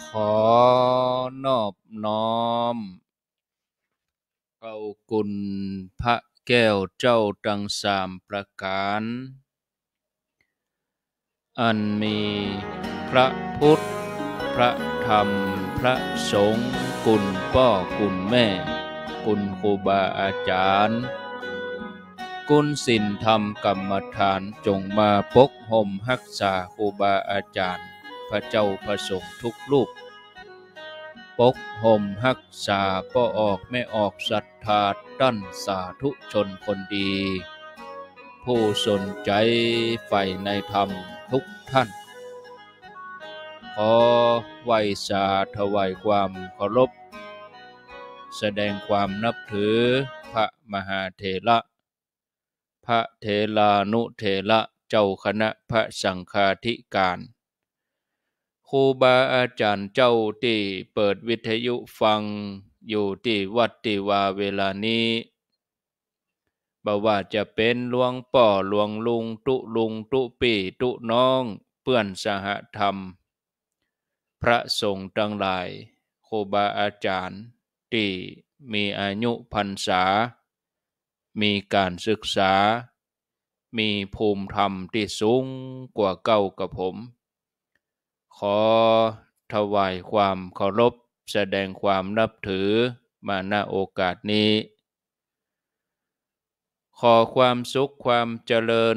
ขอนอบน้อมเอากุณพระแก้วเจ้าดังสามประการ อันมีพระพุทธ พระธรรมพระสงฆ์กุณพ่อกุณแม่กุณครูบาอาจารย์กุลสินธรรมกรรมฐานจงมาปกห่มหักษาครูบาอาจารย์พระเจ้าประสงค์ทุกรูป ปกห่มหักษาก็ออกไม่ออกศรัทธาตัานสาธุชนคนดี ผู้สนใจใฝ่ในธรรมทุกท่าน ขอไหวสาถวายความเคารพ แสดงความนับถือพระมหาเถระพระเถรานุเถระเจ้าคณะพระสังฆาธิการครูบาอาจารย์เจ้าที่เปิดวิทยุฟังอยู่ที่วัดที่วาเวลานี้ บ่ว่าจะเป็นหลวงป่อหลวงลุงตุลุงตุปีตุน้อง เพื่อนสหธรรม พระสงฆ์ทั้งหลายครูบาอาจารย์ ที่มีอายุพรรษา มีการศึกษา มีภูมิธรรมที่สูงกว่าเก่ากับผมขอ ถวายความเคารพแสดงความนับถือมาณโอกาสนี้ ขอความสุขความเจริญ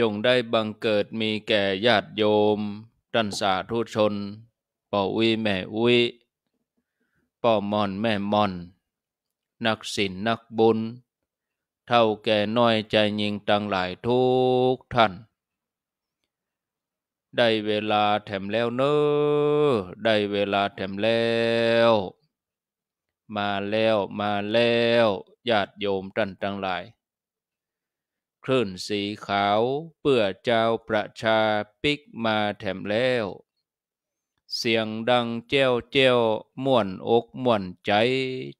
จงได้บังเกิดมีแก่ญาติโยมท่านสาธุชนป่อวิแม่อุ้ยป่อมอนแม่มอน นักศิลนักบุญ เท่าแก่น้อยใจยิงตังหลายทุกท่านได้เวลาแถมแล้วเนอ้อได้เวลาแถมแล้ว มาแล้วมาแล้วญาติโยมท่านทั้งหลายคลื่นสีขาวเปื่อเจ้าประชาปิกมาแถมแล้ว เสียงดังเจ้าเจ้วม่วนอกม่วนใจ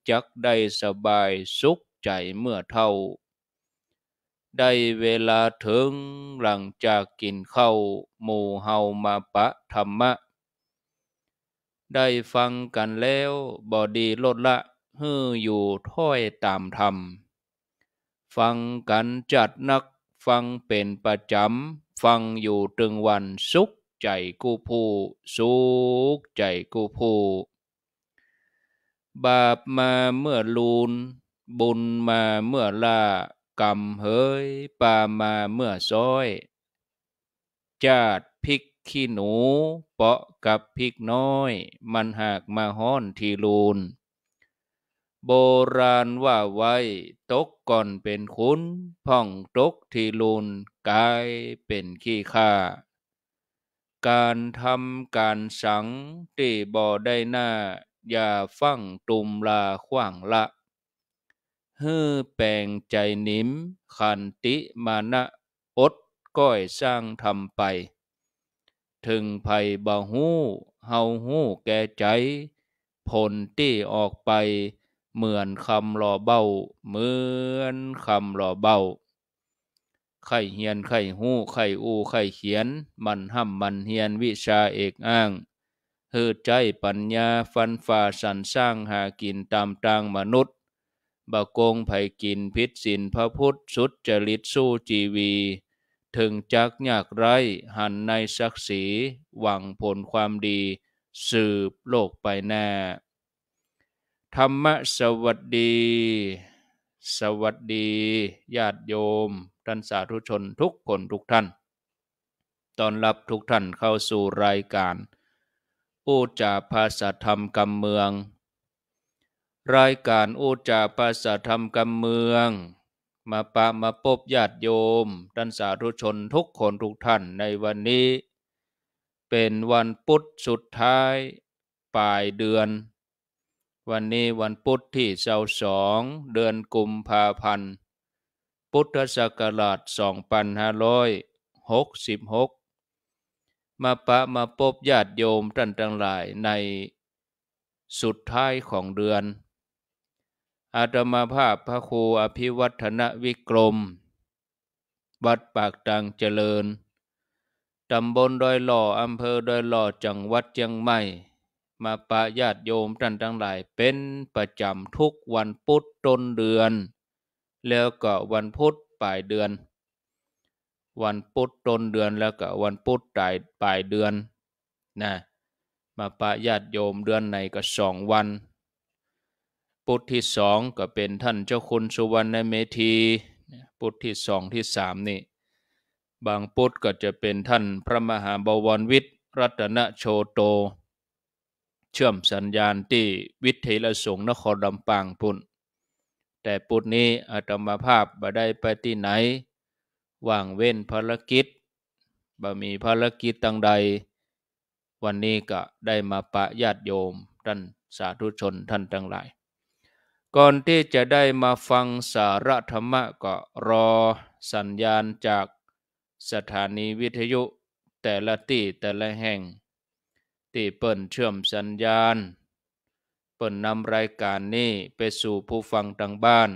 จักได้สบายสุขใจเมื่อเท่าได้เวลาถึง หลังจากกินข้าวหมู่เฮามาปะธรรมะ ได้ฟังกันแล้วบอดีลดละฮืออยู่ถ้อยตามธรรม ฟังกันจัดนักฟังเป็นประจำ ฟังอยู่ตึงวันสุขใจกูผู้สุขใจกูผู้บาปมาเมื่อลูน บุญมาเมื่อลากรรมเฮยปามาเมื่อซ้อย จาดพิกขี้หนูเปาะกับพิกน้อยมันหากมาห้อนทีลูน โบราณว่าไว้ ตกก่อนเป็นคุณ พ่องตกทีลูน กายเป็นขี้ข้าการทำการสังตีบ่อได้หน้า อย่าฟั่งตุมลาขว้างละฮือแปลงใจนิม ขันติมานะ อดก้อยสร้างทำไป ถึงภัยบาหู้เฮาหู้แก่ใจ ผลที่ออกไป เหมือนคำหล่อเบ้าเหมือนคำหล่อเบ้าไข่เฮียนไข่หู้ไข่อูไข่เขียนมันห้ำมันเฮียนวิชาเอกอ้างเฮือใจปัญญาฟันฝ่าสันสร้างหากินตามตางมนุษย์บะกงไผกินพิษสินพระพุทธสุดจริตสู้จีวี ถึงจักยากไรหันในศักดิ์ศรีหวังผลความดีสืบโลกไปแน่ ธรรมสวัสดี สวัสดีญาติโยมท่านสาธุชนทุกคนทุกท่าน ตอนรับทุกท่านเข้าสู่รายการอุจาภาษาธรรมกำเมืองรายการโอจาภาษาธรรมกำเมือง มาปะมาพบญาติโยมท่านสาธุชนทุกคนทุกท่านในวันนี้ เป็นวันพุธสุดท้ายปลายเดือน วันนี้วันพุธที่เสาสอง เดือนกุมภาพันธ์พุทธศักราช2566มาปะมาพบญาติโยมท่านทั้งหลายใน สุดท้ายของเดือนอาตมาภาพพระครูอภิวัฒนวิกรม วัดปากตังเจริญตำบลดอยหล่ออำเภอดอยหล่อจังหวัดเชียงใหม่ มาปะญาติโยมท่านทั้งหลายเป็นประจำทุกวันพุธต้นเดือน แล้วก็วันพุธปลายเดือน วันพุธต้นเดือนแล้วก็วันพุธปลายปลายเดือนนะมาปะญาติโยมเดือนไหนก็สองวันปุตที่สองก็เป็นท่านเจ้าคุณสุวรรณเมธี ปุตที่สองที่สามนี่ บางปุตก็จะเป็นท่านพระมหาบวรวิทย์ รัตนโชโต เชื่อมสัญญาณที่วิทยาสงนครลำปางพุ่น แต่ปุตนี้อาตมาภาพบ่ได้ไปที่ไหน ว่างเว้นภารกิจบ่มีภารกิจตั้งใด วันนี้ก็ได้มาปะญาติโยม ท่านสาธุชนท่านทั้งหลายก่อนที่จะได้มาฟังสารธรรมะก็รอสัญญาณจากสถานีวิทยุแต่ละที่แต่ละแห่งที่เปิ่นเชื่อมสัญญาณ เปิ่นนำรายการนี้ ไปสู่ผู้ฟังทางบ้าน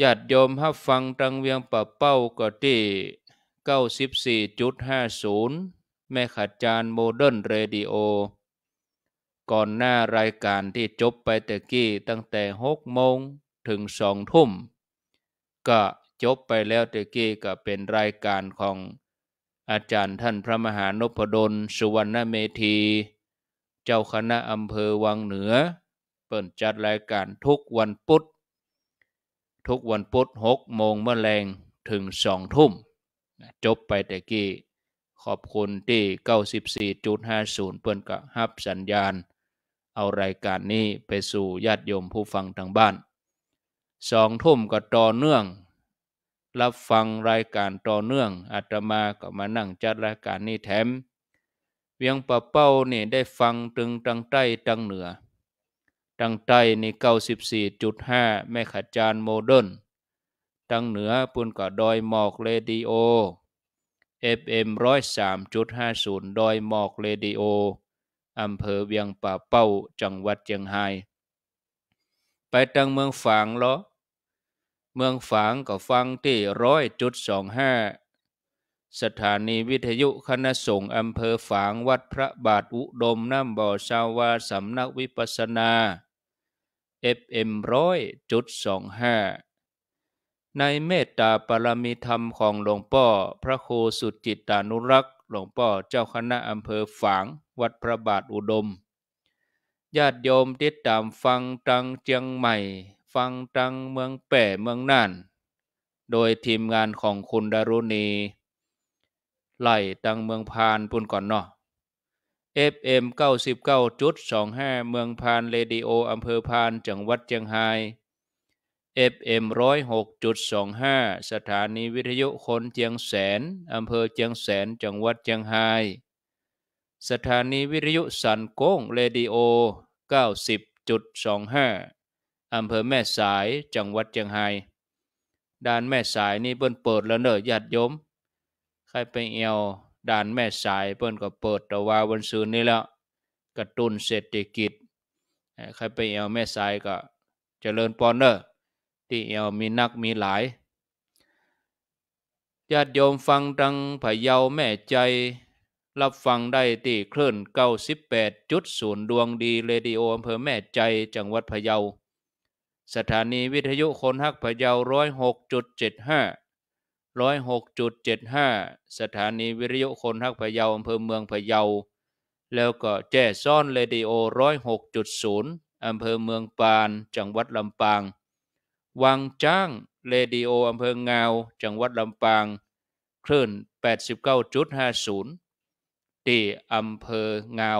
ญาติโยมหับฟังทางเวียงปะเป้าก็ที่ 94.50 แม่ขัดจานโมเดิร์นเรดิโอก่อนหน้ารายการที่จบไปตะกี้ตั้งแต่หกโมงถึงสองทุ่ม ก็จบไปแล้วตะกี้ก็เป็นรายการของอาจารย์ท่านพระมหานพดลสุวรรณเมธีเจ้าคณะอำเภอวังเหนือ เปิดจัดรายการทุกวันพุธ ทุกวันพุธหกโมงเมื่อแรงถึงสองทุ่มจบไปตะกี้ขอบคุณที่94.50เพื่อนกับฮับสัญญาณเอารายการนี้ไปสู่ญาติโยมผู้ฟังทางบ้านสองทุ่มก็ต่อเนื่อง รับฟังรายการต่อเนื่อง อาตมาก็มานั่งจัดรายการนี้แถม เวียงปะเป้านี่ได้ฟัง ตึงตังใต้ตังเหนือ ตังใต้นี่เก้าสิบสี่จุดห้าแม่ขจานโมเดิร์นตังเหนือปุ่นก็ดอยหมอกเลดีโอ FM 103.50 ดอยหมอกเลดีโออำเภอเวียงป่าเป้าจังหวัดเชียงไฮ้ไปทางเมืองฝางล้อเมืองฝางก็ฟังที่ร้อยจุดสองห้า สถานีวิทยุคณะสงฆ์อำเภอฝางวัดพระบาทอุดมน้ำบ่อชาวาสำนักวิปัสนา FM ร้อยจุดสองห้าในเมตตาปรมิธรรมของหลวงพ่อพระโคสุจิตานุรักษ์หลวงพ่อเจ้าคณะอำเภอฝางวัดพระบาทอุดม ญาติโยมติดตามฟังตังเจียงใหม่ ฟังตังเมืองแป่เมืองน่าน โดยทีมงานของคุณดารุณีไหลตังเมืองพานปุ่นก่อนเนาะ FM 99.25 เมืองพานเรดิโออำเภอพานจังหวัดเชียงราย FM 106.25 สถานีวิทยุคนเจียงแสน อำเภอเจียงแสนจังหวัดเชียงรายสถานีวิทยุสันโก้งเรดิโอ90.25 อำเภอแม่สายจังหวัดเชียงไฮ้ด่านแม่สายนี่เปิ้นเปิดแล้วเนอะญาติโยม ใครไปเอวด่านแม่สายเปิ้นก็เปิดแต่ว่าวันซืนนี้แล้ว กระตุ้นเศรษฐกิจ ใครไปเอวแม่สายก็จเจริญปอนเนอร์ที่เอวมีนักมีหลายญาติโยมฟังดังพะเยาแม่ใจรับฟังได้ที่คลื่นเก้าสิบแปดจุดศูนย์ดวงดีเรดิโออำเภอแม่ใจจังหวัดพะเยา สถานีวิทยุคนฮักพะเยาร้อยหกจุดเจ็ดห้าร้อยหกจุดเจ็ดห้าสถานีวิทยุคนฮักพะเยาอำเภอเมืองพะเยา แล้วก็แจ้ซ่อนเรดิโอร้อยหกจุดศูนย์อำเภอเมืองปานจังหวัดลำปางวังจ้างเรดิโออำเภอเงาจังหวัดลำปางคลื่น 89.50ที่อำเภอเงา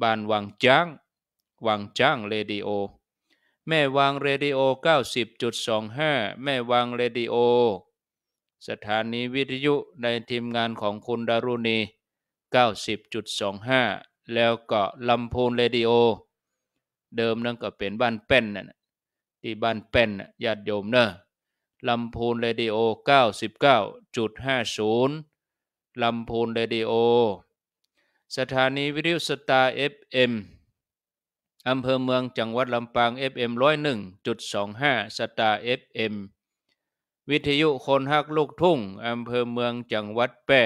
บ้านวังจ้างวังจ้างเรดิโอ แม่วังเรดิโอ 90.25 แม่วังเรดิโอ สถานีวิทยุในทีมงานของคุณดารุณี 90.25 แล้วก็ลำพูนเรดิโอ เดิมนั่นก็เป็นบ้านเป็นน่ะ ที่บ้านเป็นญาติโยมเนอะลำพูนเรดิโอ 99.50ลำพูนเรดิโอสถานีวิทยุสตาร์เอฟเอ็มอำเภอเมืองจังหวัดลำปาง FM 101.25สตาร์ FM วิทยุคนฮักลูกทุ่ง อำเภอเมืองจังหวัดแปร่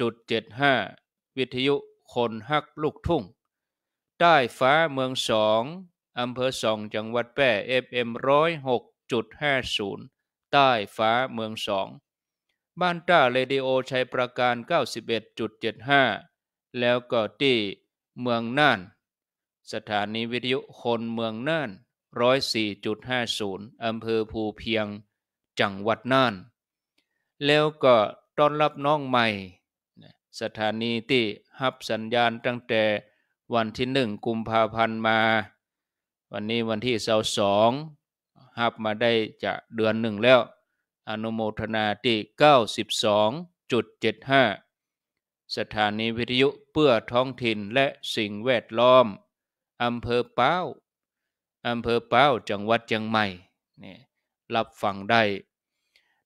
89.75 วิทยุคนฮักลูกทุ่ง ใต้ฟ้าเมืองสองอำเภอสองจังหวัดแปร FM 106.50 ใต้ฟ้าเมืองสองบ้านต้าเรดิโอชัยประการ 91.75 แล้วก็ที่เมืองน่าน สถานีวิทยุคนเมืองน่าน 104.50 อำเภอภูเพียงจังหวัดน่าน แล้วก็ต้อนรับน้องใหม่ สถานีที่หับสัญญาณตั้งแต่วันที่หนึ่งกุมภาพันธ์มา วันนี้วันที่สสอง หับมาได้จะเดือนหนึ่งแล้วอนุโมทนาที่92.75 สถานีวิทยุเพื่อท้องถิ่นและสิ่งแวดล้อม อำเภอเป้าอำเภอเป้าจังหวัดเชียงใหม่ นี่รับฟังได้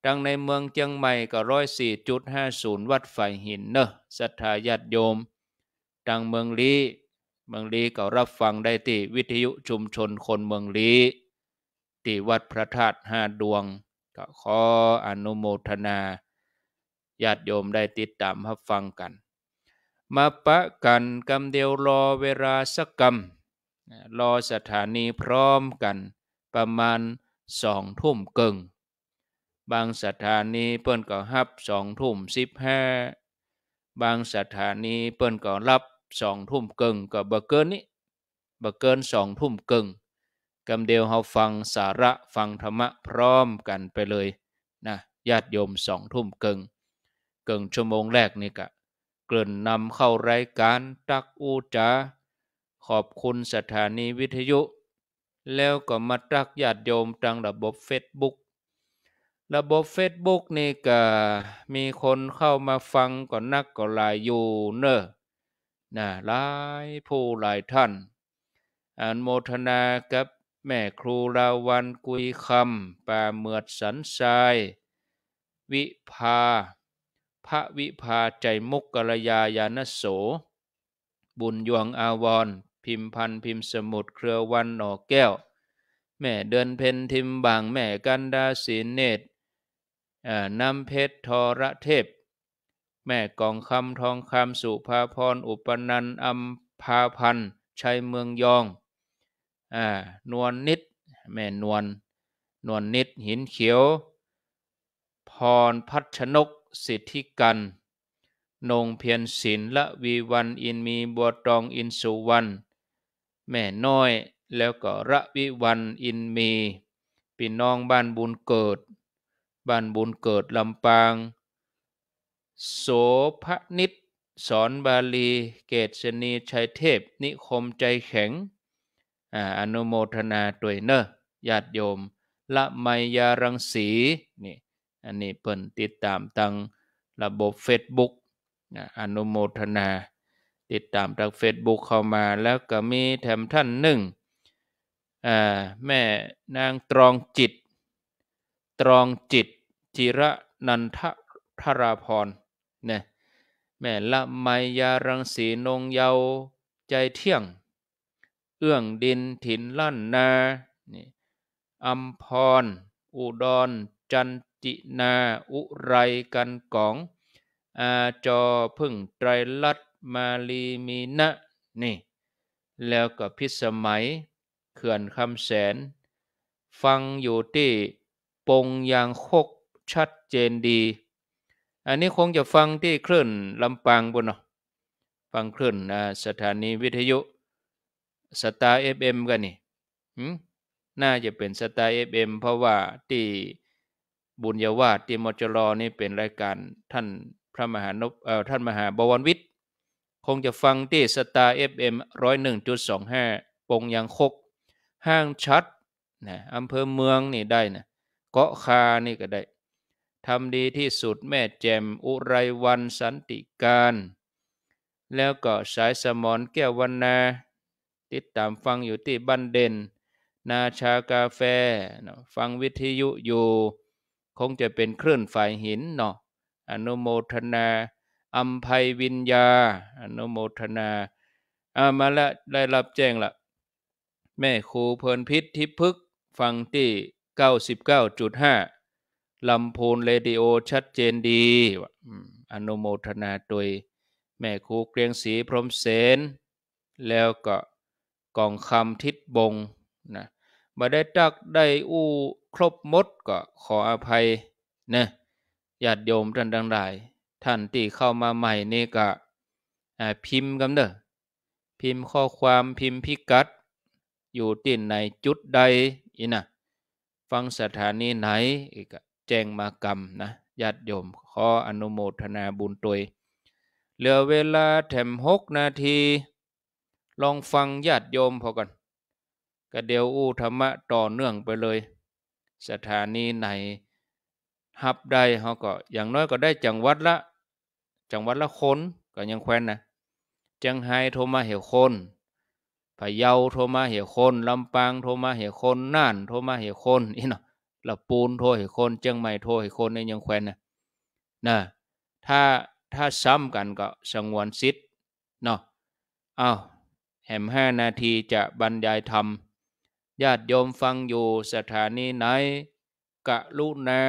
ดังในเมืองเชียงใหม่ก็ร้อยสี่จุดห้าศูนย์วัดฝ่ายหินเนอะศรัทธาญาติโยมดังเมืองลีเมืองลีก็รับฟังได้ที่วิทยุชุมชนคนเมืองลีที่วัดพระธาตุห้าดวง็ขออนุโมทนาญาติโยมได้ติดตามรับฟังกันมาปะกันกำเดียวรอเวลาสักกำรอสถานีพร้อมกันประมาณสองทุ่มเกิงบางสถานีเปิ้นก็รับสองทุ่มสิบห้าบางสถานีเปิ้นก็รับสองทุ่มเกิงก็บเกินนี้บเกินสองทุ่มเกิงกำเดียวเราฟังสาระฟังธรรมะพร้อมกันไปเลยนะญาติโยมสองทุ่มเกิงเกิงชั่วโมงแรกนี่กะเกินนำเข้ารายการตักอูจาขอบคุณสถานีวิทยุ แล้วก็มาตักญาติโยมทางระบบเฟซบุ๊กระบบเฟซบุ๊กนี่ก็มีคนเข้ามาฟังก่อนนักก็หลายอยู่เนอะนะหลายผู้หลายท่าน อันโมทนากับแม่ครูราวันกุยคำป่าเมือดสันทราย วิภาพระวิภาใจมุกกรยาญาณโส บุญยวงอาวรพิมพันพิมสมุดเครือวันหนอแก้ว แม่เดินเพนทิมบางแม่กันดาศีเนตนำเพชรทระเทพ แม่กองคำทองคำสุภาพรอุปนันอัมพาพันชัยเมืองยองานวลนิดแม่นวลนวลนิดหินเขียว พรพัชนกสิทธิกัน นงเพียรศิลละวีวันอินมีบัวตองอินสุวรรณแม่น้อยแล้วก็ระวิวันอินมีปีน้องบ้านบุญเกิด บ้านบุญเกิดลำปาง โสภนิตสอนบาลีเกษนีชัยเทพนิคมใจแข็งอนุโมทนาด้วยเนอญาติโยมละไมยารังสีนี่อันนี้เพิ่นติดตามทางระบบ Facebook อนุโมทนาติดตามทาง Facebook เข้ามาแล้วก็มีแถมท่านหนึ่ง แม่นางตรองจิต ตรองจิตจิระนันทธราพรนะแม่ละไมยารังสี นงเยาใจเที่ยงเอื้องดินถิ่นล้านนาอัมพร อุดร จันตินา อุไรกันกอง อาจอพึ่งไตรลัดมาลีมีนะนี่ แล้วก็พิสมัยเขื่อนคำแสน ฟังอยู่ที่ปงยางคกชัดเจนดี อันนี้คงจะฟังที่คลื่นลำปางบนเนาะ ฟังคลื่นสถานีวิทยุสตาเอฟเอ็มกันนี่น่าจะเป็นสตาเอฟเอ็มเพราะว่าที่บุญยวาตที่มจรนี่เป็นรายการท่านพระมหานพเอ่อท่านมหาบวรวิทย์ คงจะฟังที่สตาเอฟเอ็มร้อยหนึ่งจุดสองห้าปงยางคกห้างชัดนะอำเภอเมืองนี่ได้นะเกาะคานี่ก็ได้ทำดีที่สุด แม่แจมอุไรวันสันติการ แล้วก็สายสมอนแก้ววันนาติดตามฟังอยู่ที่บ้านเด่น นาชากาแฟฟังวิทยุอยู่ คงจะเป็นคลื่นฝ่ายหินเนาะอนุโมทนาอัมภัยวิญญา อนุโมทนาอามาละได้รับแจ้งละแม่ครูเพลินพิษทิพึกฟังที่ 99.5ลำโพนเรดิโอชัดเจนดี อนุโมทนาโดยแม่ครูเกรียงศรีพรมเสน แล้วก็กองคำทิศบงนะมาได้ตัก ได้อู้ครบมดก็ขออภัยนะญาติโยมท่านทั้งหลายท่านที่เข้ามาใหม่นี่ก็พิมพ์กันเด้อพิมพ์ข้อความพิมพ์พิกัด อยู่ที่ไหนจุดใดอีนะฟังสถานีไหนอีกแจ้งมากรรมนะญาติโยมขออนุโมทนาบุญตวย เหลือเวลาแถมหกนาทีลองฟังญาติโยมพอกันก็เดียว อู้ธรรมะ ต่อเนื่องไปเลย สถานีไหนหับใดเขาก็อย่างน้อยก็ได้จังหวัดละ จังหวัดละคน ก็ยังแคว้นนะจังไฮโทรมาเหี่ยวคนพะเยาโทรมาเหี่ยวคนลำปางโทรมาเหี่ยวคนน่าน โทรมาเหี่ยวคนนี่เนาะละปูนโทรเหี่ยวคนเจียงใหม่โทรเหี่ยวคนในยังแคว้นนะนะถ้าถ้าซ้ำกันก็สงวนสิทธิ์เนาะอ้าวแห่มห้านาทีจะบรรยายธรรม ญาติโยมฟังอยู่สถานีไหน กะลุนา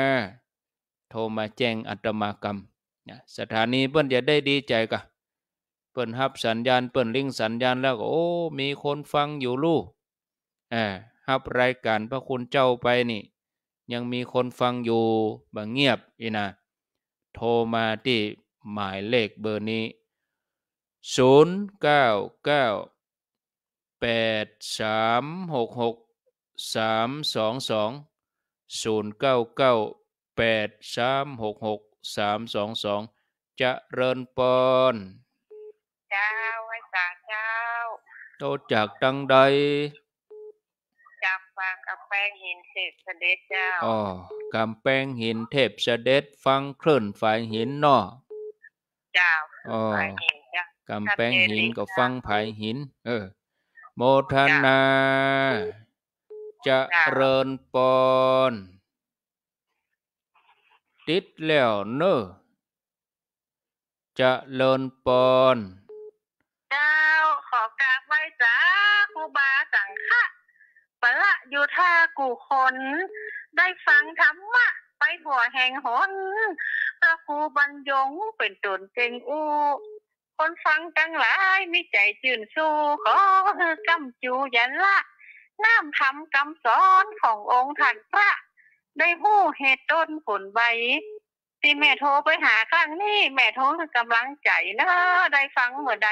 โทรมาแจ้งอัตมากรรมสถานีเปิ้นจะได้ดีใจกะเปิ้นฮับสัญญาณเปิ้นลิงสัญญาณแล้วโอ้ มีคนฟังอยู่ลูกอบฮับรายการพระคุณเจ้าไปนี่ ยังมีคนฟังอยู่บางเงียบอีนะโทรมาที่หมายเลขเบอร์นี้ 0 9 9แปดสามหกหกสามสองสองศูนย์เก้าเก้าแปดสามหกหกสามสองสองจะเริ่นปอนเจ้าวไว้สาเจ้าโตจากตั้งใดจากฟังกำแพงหินเทพเสด็จเจ้าอ๋อกำแพงหินเทพเสด็จฟังเคลื่อนฝ่ายหินนอจ้าอ๋อกำแพงหินก็ฟังภายหิน เออโมทนา จะเริญปอนติดแล้วเนอจะเริญปอนเจ้าขอกราบไหว้จ้าครูบาสังฆะปะละอยู่ท่ากูคนได้ฟังธรรมะไปหัวแห่งหนพระครูบรรยงเป็นตนเจงอู้คนฟังตั้งหลาย มีใจชื่นสู้ขอกำจูยันละ น้ำทำคำสอนขององค์ท่านพระ ได้ผู้เหตุต้นผลใบที่แม่โทรไปหาครั้งนี้ แม่โทรกำลังใจนะได้ฟังเหมือนใด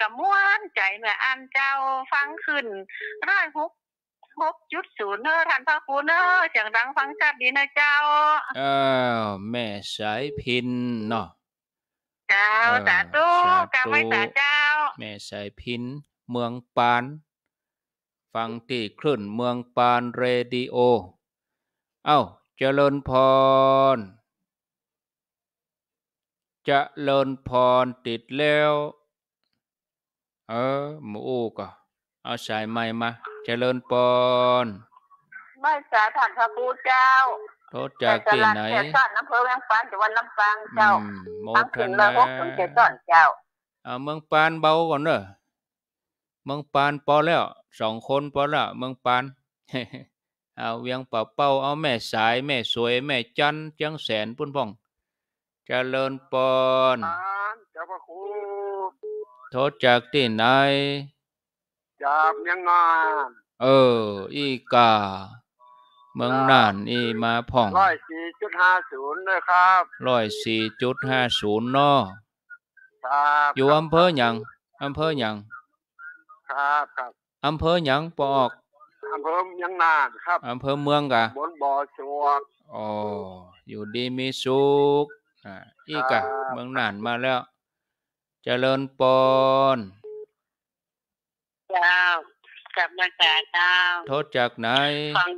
กำม้วนใจเมืออันเจ้าฟังขึ้นร้อยหกหกจุดศูนย์เนอท่านพระคุณเนอเสียงดังฟังชัดดีนะเจ้าเออแม่สายพินเนาะเจ้าสาธุกาไม่สาเจ้า แม่สายพิน เมืองปาน ฟังตีคลื่นเมืองปานเรดิโอเอ้าเจริญพรจะเลินพรติดแล้ว เออหมูอูก็เอาสายใหม่มา เจริญพรไม่สาถันพระบูเจ้าโทษจากที่ไหนแค่าซ่อน้ำเพลแวงฟานจังหวัดลำปางเจ้าโมทนาพบถึงเจ้ซ่อนเจ้าเอาเมืองปานเบาก่อนเนอะเมืองปานพอแล้วสองคนพอละเมืองปานเอาเวียงป่าเป้าเอาแม่สายแม่สวยแม่จันเจียงแสนพุ่นพ่องเจริญปอนโทษจากที่ไหนจากเมียงงานเอออีกาเมืองน่านนี่มาพ่องร้อยสี่จุดห้าศูนย์นะครับร้อยสี่จุดห้าศูนย์นอครับอยู่อำเภอหยังอำเภอหยังครับครับอำเภอหยังปอกอำเภอเมืองน่านครับอำเภอเมืองกะบนบ่อชวกอ๋ออยู่ดีมีสุขอ่าอีกะ เมืองน่านมาแล้วจเจริญปอนเจ้ากลับมาจากเจ้าโทษจากไหนฟัง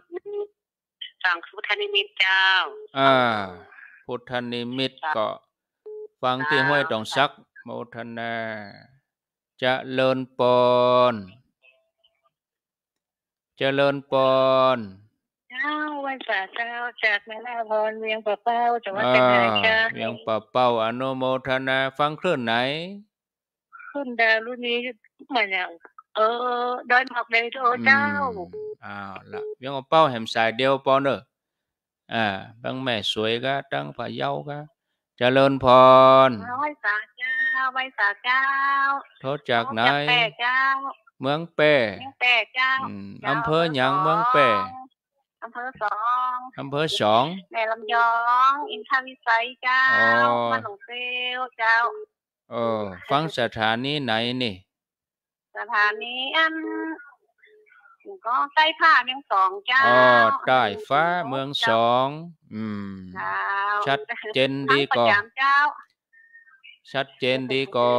ฟังพุทธนิมิตเจ้า อ่า พุทธนิมิตก็ฟังที่ห้อยตองซักโมทนา จะเลินปอน จะเลินปอนเจ้าวันปาเจ้าจากแม่ลาพรเมียงปะเป้าจังหวัดเชียงรายเจ้าเมียงปะเป้าอนุโมทนาฟังเคลื่อนไหนเคลื่อนดาวรุ่นนี้มาอย่างเออ i ด ọ c này t h เจ้าอ้าว biết งเ ô าเป้า h ห m xài đeo b a ยวปอน b อ่าบังแม่สวยก็ n ั phải d â ก็จะเจริญพร ร้อสาเก้าไว้สาเก้าทศจากไหนเมืองแปะเมืองแปะเจ้าอำเภอหยางเมืองแปะอำเภอสองอำเภอสองแม่ลำยองอินทาวิสัยเจ้ามาหลงเซลเจ้า เออฟังสถานีไหนนี่สถานีอันก็ใต้ผ้าเมืองสองเจ้าอ๋อใต้ฟ้าเมืองสอง อืมชัดเจนดีก่อชัดเจนดีก่อ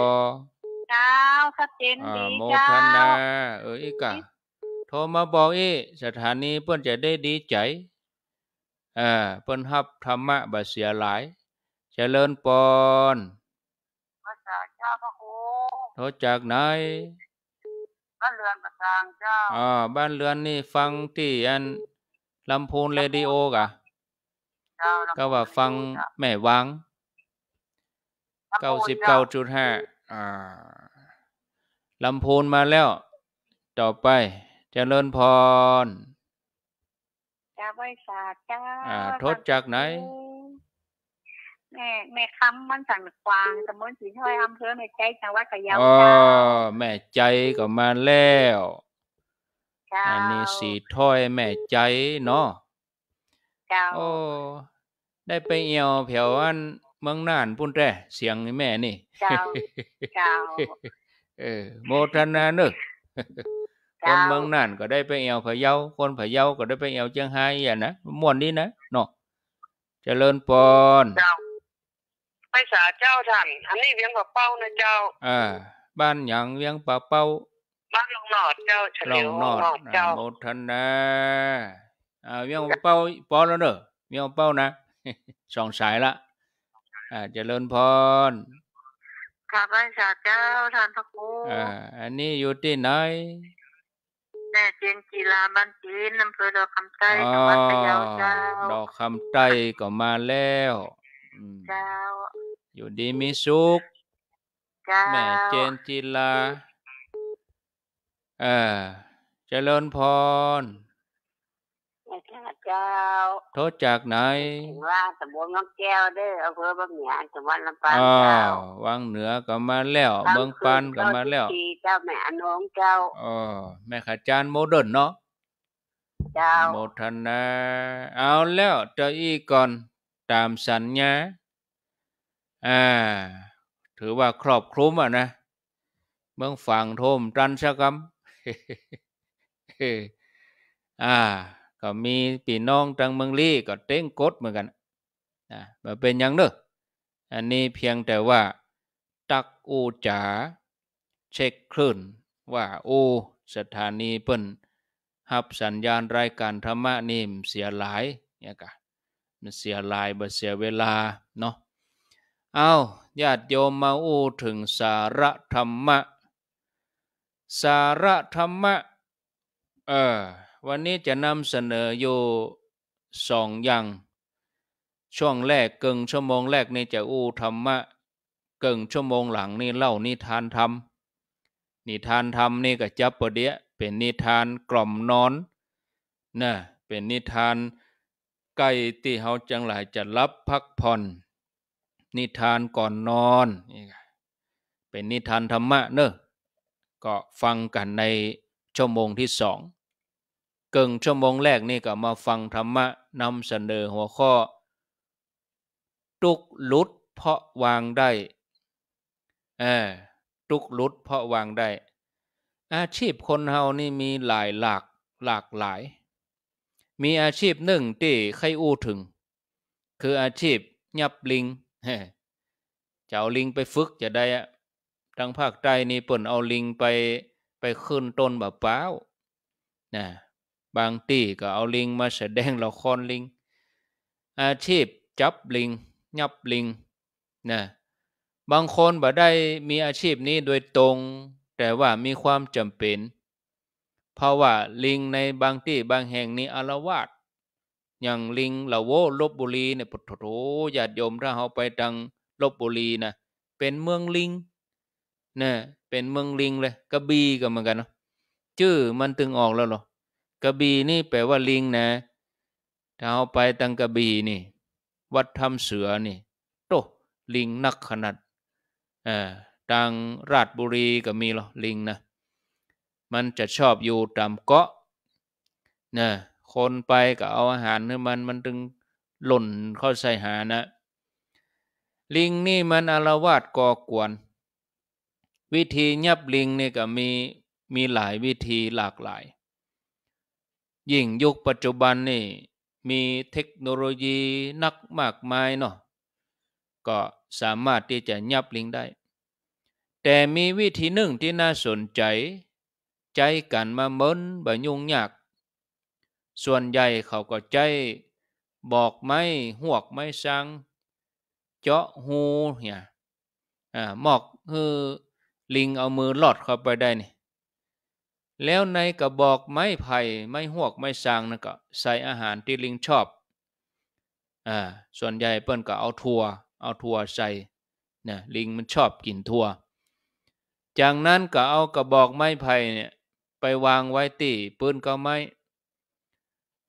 เจ้าชัดเจนดีเจ้าโมทนา เอออีกะโทรมาบอกอีสถานีเพื่อนจะได้ดีใจ อ่าเพื่อนฮับธรรมะบาเสียหลายเจริญปอนภาษาาโทรจากไหน้านเรือนประทางเจ้าอ๋อบ้านเรือนนี่ฟังที่อันลำพูนเรดิโอกะก็ว่าฟังแม่วังเก้าสิบเก้าจุดห้าอ่าลำพูนมาแล้ว ต่อไปจเจริญพรจะไม่สาดจ้าอ่าทษจากไหนแม่แม่คำมันสันกวางตมบลสีช้อยอำเภอแม่ใจจังหวัดกะเยาจ้าแม่ใจก็มาแล้วอันนี้สีถ้อยแม่ใจเนาะโอ้ได้ไปเอียวแยวอันเมืองน่านพุ่นแร่เสียงแม่นี่เเออโมทนาเนอะคนเมืองน่านก็ได้ไปเอวพะเยาคนพะเยาก็ได้ไปเอวเชียงไฮ้อย่างนะม่วนนี้นะเนาะเจริญปอนไปสาเจ้าท่าน อันนี้เวียงปะเป้านะเจ้าอ่าบ้านหยางเวียงปะเป้าบ้านลองหนอดเจ้าเฉลียวลงหนอดเจ้าโมทนาอ่าเวียงปะเป้าปอแล้วเนอะเวียงปะเป้านะสองสายละ อ่าเจริญพรกราบไห้สาเจ้าท่านพระครูอ่า อันนี้อยู่ที่ไหนแม่เจนกีฬาบ้านจีนอำเภอดอกคำใต้จังหวัดพะเยาเจ้าดอกคำใต้ก็มาแล้วเจ้าอยู่ดีมีสุขแม่เจนจิลาเออเจริญพรโทษจากไหน ว่าตำบลน้องแก้วเด้ออาเพื่อบ้านเหนือจังหวัดลำปางเจ้าวังเหนือก็มาแล้วเมืองปานก็มาแล้วเจ้าแม่อนงเจ้าอ๋อแม่ขาจานโมเดิร์นเนาะเจ้าโมทนาเอาแล้วจะอีก่อน ตามสัญญาอ่าถือว่าครอบคลุมอ่ะนะ เมืองฝั่งโทมจันชกรรมอ่า ก็มีปีน้องจังเมืองลี่ก็เต้งกดเหมือนกันอ่ามาเป็นยังเนอะอันนี้เพียงแต่ว่า ตักอูจ๋าเช็คคลื่น ว่าโอสถานีเปิ้นหับสัญญาณรายการธรรมะนิ่มเสียหลายเนี่ยกะมันเสียหลายบ่เสียเวลาเนาะเอาญาติโยมมาอู้ถึงสาระธรรมะ สาระธรรมะเออวันนี้จะนำเสนออยู่สองอย่าง ช่วงแรกเก่งชั่วโมงแรกนี่จะอู้ธรรมะเก่งชั่วโมงหลังนี่เล่านิทานธรรม นิทานธรรมนี่ก็จับประเดียเป็นนิทานกล่อมนอนนะเป็นนิทาน ไก่ที่เขาจังหลายจะรับพักผ่อนนิทานก่อนนอนนี่เป็นนิทานธรรมะเนอะก็ฟังกันในชั่วโมงที่สองเกิงชั่วโมงแรกนี่ก็มาฟังธรรมะนำเสนอหัวข้อตุกลุดเพาะวางได้เออตุกลุดเพาะวางได้อาชีพคนเฮานี่มีหลายหลากหลากหลาย มีอาชีพหนึ่งที่ใครอู้ถึง คืออาชีพยับลิงจะเอาลิงไปฝึกจะได้ทางภาคใต้นี่เปิ่นเอาลิงไปไปขึ้นต้นแบบเป่านะบางที่ก็เอาลิงมาแสดงละครลิง อาชีพจับลิงยับลิงนะบางคนบ่ได้มีอาชีพนี้โดยตรง แต่ว่ามีความจำเป็น เพราะว่าลิงในบางที่บางแห่งนี้อารวาสอย่างลิงลาโวลบบุรีเนี่ยปโถญาติโยมถ้าเขาไปทางลบบุรีนะ เป็นเมืองลิงนะเป็นเมืองลิงเลยกระบี่ก็เหมือนกันเนาะชื่อมันตึงออกแล้วหรอกระบี่นี่แปลว่าลิงนะถ้าเขาไปดังกระบี่นี่วัดทมเสือนี่ โตลิงนักขนาดอ่าทางราชบุรีก็มีหรอลิงนะมันจะชอบอยู่ตามเกาะนะคนไปก็เอาอาหารให้มันมันถึงหล่นเข้าใส่หานะ ลิงนี่มันอารวาสก่อกวน วิธียับลิงนี่ก็มีมีหลายวิธีหลากหลาย ยิ่งยุคปัจจุบันนี่มีเทคโนโลยีนักมากมายเนาะก็สามารถที่จะยับลิงได้ แต่มีวิธีหนึ่งที่น่าสนใจ ใจกันมาเมินบ่ยุ่งยากส่วนใหญ่เขาก็ใจบอกไม่หวกไม่สังเจาะหูเนี่ยอ่าหมอกคือลิงเอามือหลอดเข้าไปได้นี่แล้วในกระบอกไม้ไผ่ไม้หวกไม้สางนั่นก็ใส่อาหารที่ลิงชอบอ่าส่วนใหญ่เปิ้นก็เอาถั่วเอาถั่วใส่นะลิงมันชอบกินถั่ว จากนั้นก็เอากระบอกไม้ไผ่เนี่ยไปวางไว้ตีปืนก็ไม่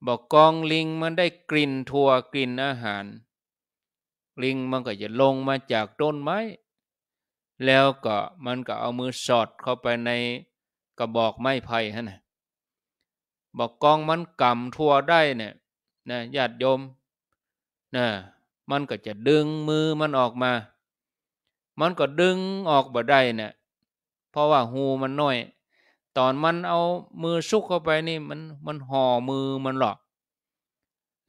บอกกองลิงมันได้กลิ่นถั่วกลิ่นอาหาร ลิงมันก็จะลงมาจากต้นไม้ แล้วก็มันก็เอามือสอดเข้าไปในกระบอกไม้ไผ่ฮะนะบอกกองมันกำทั่วได้เนี่ยนะญาติโยมนะมันก็จะดึงมือมันออกมา มันก็ดึงออกบ่ได้เนี่ยเพราะว่าหูมันน้อยตอนมันเอามือซุกเข้าไปนี่มันมันห่อมือมันหรอก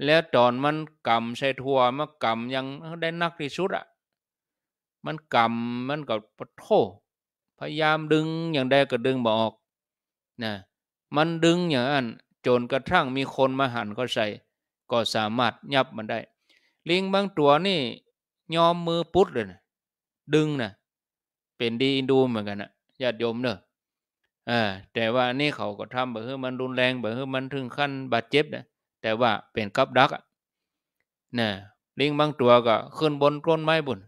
แล้วตอนมันกำใส่ทัวมันกำยังได้นักที่สุดอะ่ะมันกำมันก็ปะโทพยายามดึงอย่างใดก็ดึงบออกนะมันดึงอย่างนั้นจนกระทั่งมีคนมาหันก็ใส่ ก็สามารถยับมันได้ ลิงบางตัวนี่ยอมมือปุ๊ดเลยนะดึงนะเป็นดีอินดูเหมือนกันนะญาติโยมเนอะอแต่ว่านี่เขาก็ทำแบบเฮ้มันรุนแรงแบบเฮ้มันถึงขั้นบาดเจ็บนะแต่ว่าเป็นกับดักนะลิงบางตัวก็ขึ้นบนต้นไม้บุญ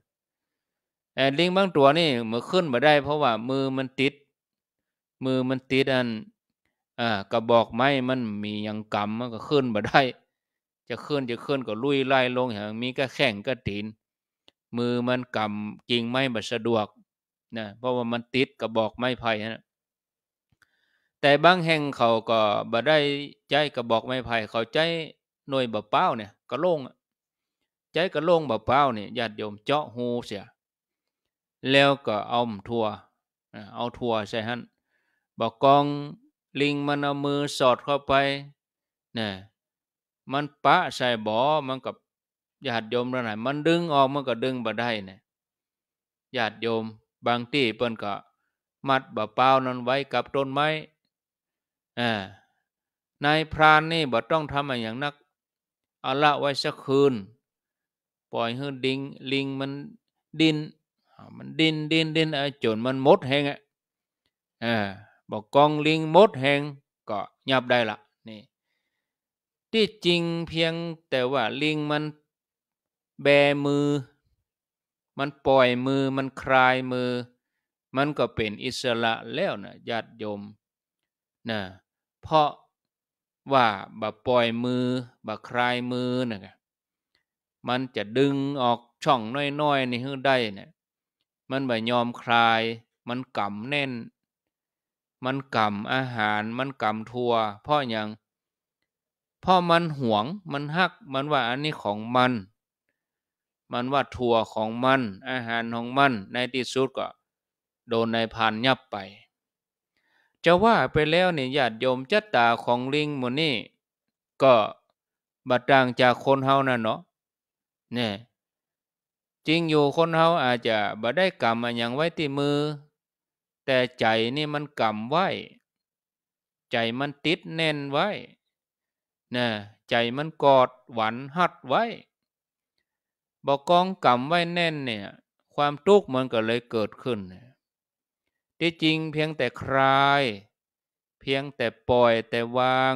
แต่ลิงบางตัวนี่เมื่อขึ้นมาได้ เพราะว่ามือมันติด มือมันติดอันอ่ากระบอกไม้มันมียังกำมันก็ขึ้นมาได้จะขึ้นจะขึ้นก็ลุยไล่ลงอย่างมีก็แข่งก็ตีนมือมันกำกิ่งไม้บัสะดวกนะเพราะว่ามันติดกระบอกไม้ไผ่นะแต่บางแห่งเขาก็บ่ได้ใจกระบอกไม้ไผ่เขาใจหน่วยบะเป้าเนี่ยกระโลงใจกระโลงบะเป้าเนี่ยญาติโยมเจาะหูเสียแล้วก็เอาทัวเอาทัวใช่ฮั่นบอกกองลิงมันเอามือสอดเข้าไปเนี่ยมันปะใส่บ่อมันกับญาติโยมระไหนมันดึงออกมันก็ดึงบ่ได้เนี่ยญาติโยมบางที่เปิ้นก็มัดบะเป้านั้นไว้กับต้นไม้นายพรานนี่บ่ต้องทำอย่างนัก เอาละไว้สักคืน ปล่อยให้ดิง ลิงมันดิน มันดินดินดินไอ้จนมันมดแหงอ่ะบอกกองลิงมดแหงก็ยับได้ละนี่ที่จริงเพียงแต่ว่าลิงมันแบมือ มันปล่อยมือมันคลายมือ มันก็เป็นอิสระแล้วนะญาติโยมนะเพราะว่าบาปล่อยมือบาคลายมือนะมันจะดึงออกช่องน้อยๆนี่ให้ได้เนี่ยมันบะยอมคลาย มันกำแน่น มันกำอาหารมันกำทัวเพราะอย่างเพราะมันหวงมันหักมันว่าอันนี้ของมัน มันว่าทัวของมัน อาหารของมันในที่สุดก็โดนนายพานยับไปจะว่าไปแล้วเนี่ยญาติโยมจัตตาของลิงมูนี่ก็บัดตางจากคนเฮานั่นเนาะเนี่ยจริงอยู่คนเฮาอาจจะบัดได้กรรมอย่างไว้ที่มือ แต่ใจนี่มันกรรมไว้ ใจมันติดแน่นไว้นะใจมันกอดหวันหัดไว้ บอกกองกรรมไว้แน่นเนี่ยความทุกข์มันก็เลยเกิดขึ้นเนี่ยที่จริงเพียงแต่คลายเพียงแต่ปล่อยแต่วาง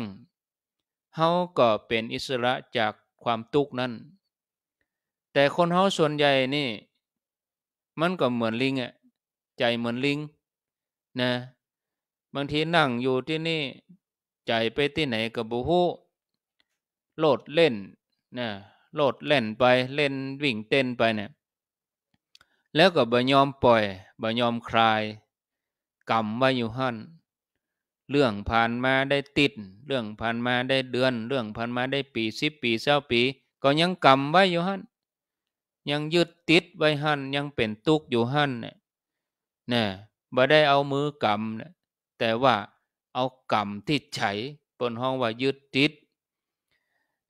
เฮาก็เป็นอิสระจากความทุกข์นั่นแต่คนเฮาส่วนใหญ่นี่มันก็เหมือนลิงอ่ะใจเหมือนลิงนะบางทีนั่งอยู่ที่นี่ใจไปที่ไหนกับบุหูโลดเล่นนะโลดเล่นไปเล่นวิ่งเต้นไปเนี่ยแล้วก็บ่ยอมปล่อยบ่ยอมคลายกรรมไว้อยู่หันเรื่องผ่านมาได้ติดเรื่องผ่านมาได้เดือน เรื่องผ่านมาได้ปีสิบปีเศร้าปี ก็ยังกรรมไว้อยู่หันยังยึดติดไว้หันยังเป็นตุกอยู่หันเนี่ยนะบ่ได้เอามือกรรมแต่ว่าเอากรรมที่ใชยปนห้องว่ายึดติด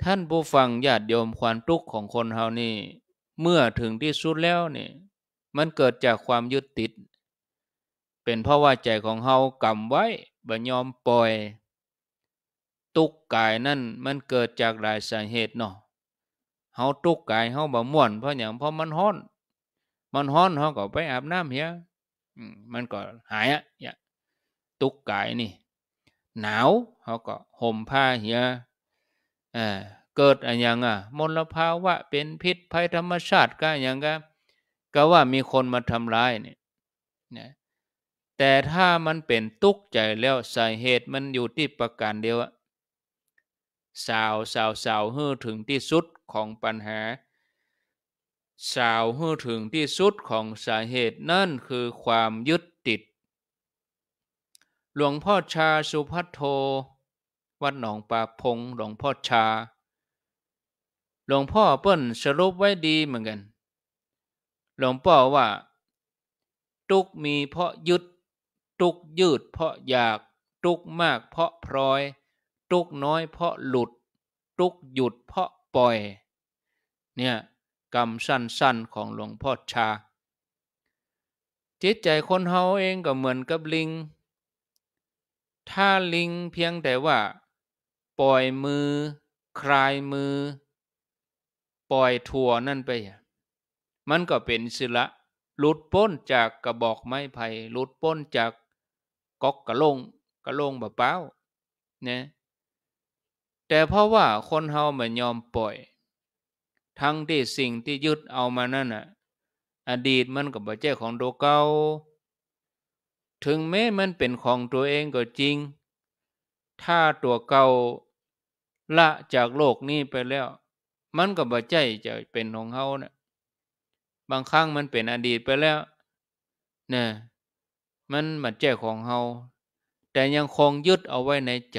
ท่านผู้ฟังญาติโยมความทุกข์ของคนเฮานี่เมื่อถึงที่สุดแล้วเนี่ยมันเกิดจากความยึดติดเป็นเพราะว่าใจของเฮากำไว้บ่ยอมปล่อยตุกกายนั่น มันเกิดจากหลายสาเหตุเนาะเฮาตุกกายเฮาบ่ม่วน เพราะอย่างเพราะมันฮ้อน มันฮ้อนเฮาก็ไปอาบน้ำเฮียมันก็หายอะเนี่ยตุกกายนี่หนาวเฮาก็ห่มผ้าเฮียเออเกิดอะไรยังอ่ะ มลภาวะเป็นพิษภัยธรรมชาติก็อย่างก็ก็ว่ามีคนมาทำร้ายเนี่ยนะแต่ถ้ามันเป็นทุกข์ใจแล้วสาเหตุมันอยู่ที่ประการเดียวสาวสาวสาวฮือถึงที่สุดของปัญหาสาวฮือถึงที่สุดของสาเหตุนั่นคือความยึดติด หลวงพ่อชาสุพัทโท วัดหนองปลาพงหลวงพ่อชาหลวงพ่อเปิ้นสรุปไว้ดีเหมือนกัน หลวงพ่อว่าทุกมีเพราะยึดทุกยืดเพราะอยากทุกมากเพราะพลอยทุกน้อยเพราะหลุดทุกหยุดเพราะปล่อยเนี่ยกรรมสั้นๆของหลวงพ่อชาจิตใจคนเฮาเองก็เหมือนกับลิง ถ้าลิงเพียงแต่ว่า ปล่อยมือ คลายมือ ปล่อยถั่วนั่นไป มันก็เป็นศิละหลุดพ้นจากกระบอกไม้ไผ่หลุดพ้นจากก๊กกระโลงกระโลงแบบเป้าเนะแต่เพราะว่าคนเฮามมนยอมปล่อย ทั้งที่สิ่งที่ยึดเอามานั่นอ่ะอดีตมันกับบ่แจ้ของตัวเก่าถึงแม้มันเป็นของตัวเองก็จริง ถ้าตัวเก่าละจากโลกนี้ไปแล้ว มันกับ่เจจะเป็นของเฮานะ่ะบางครั้งมันเป็นอดีตไปแล้วเนะมันมัดแจ้ของเฮา แต่ยังคงยึดเอาไว้ในใจ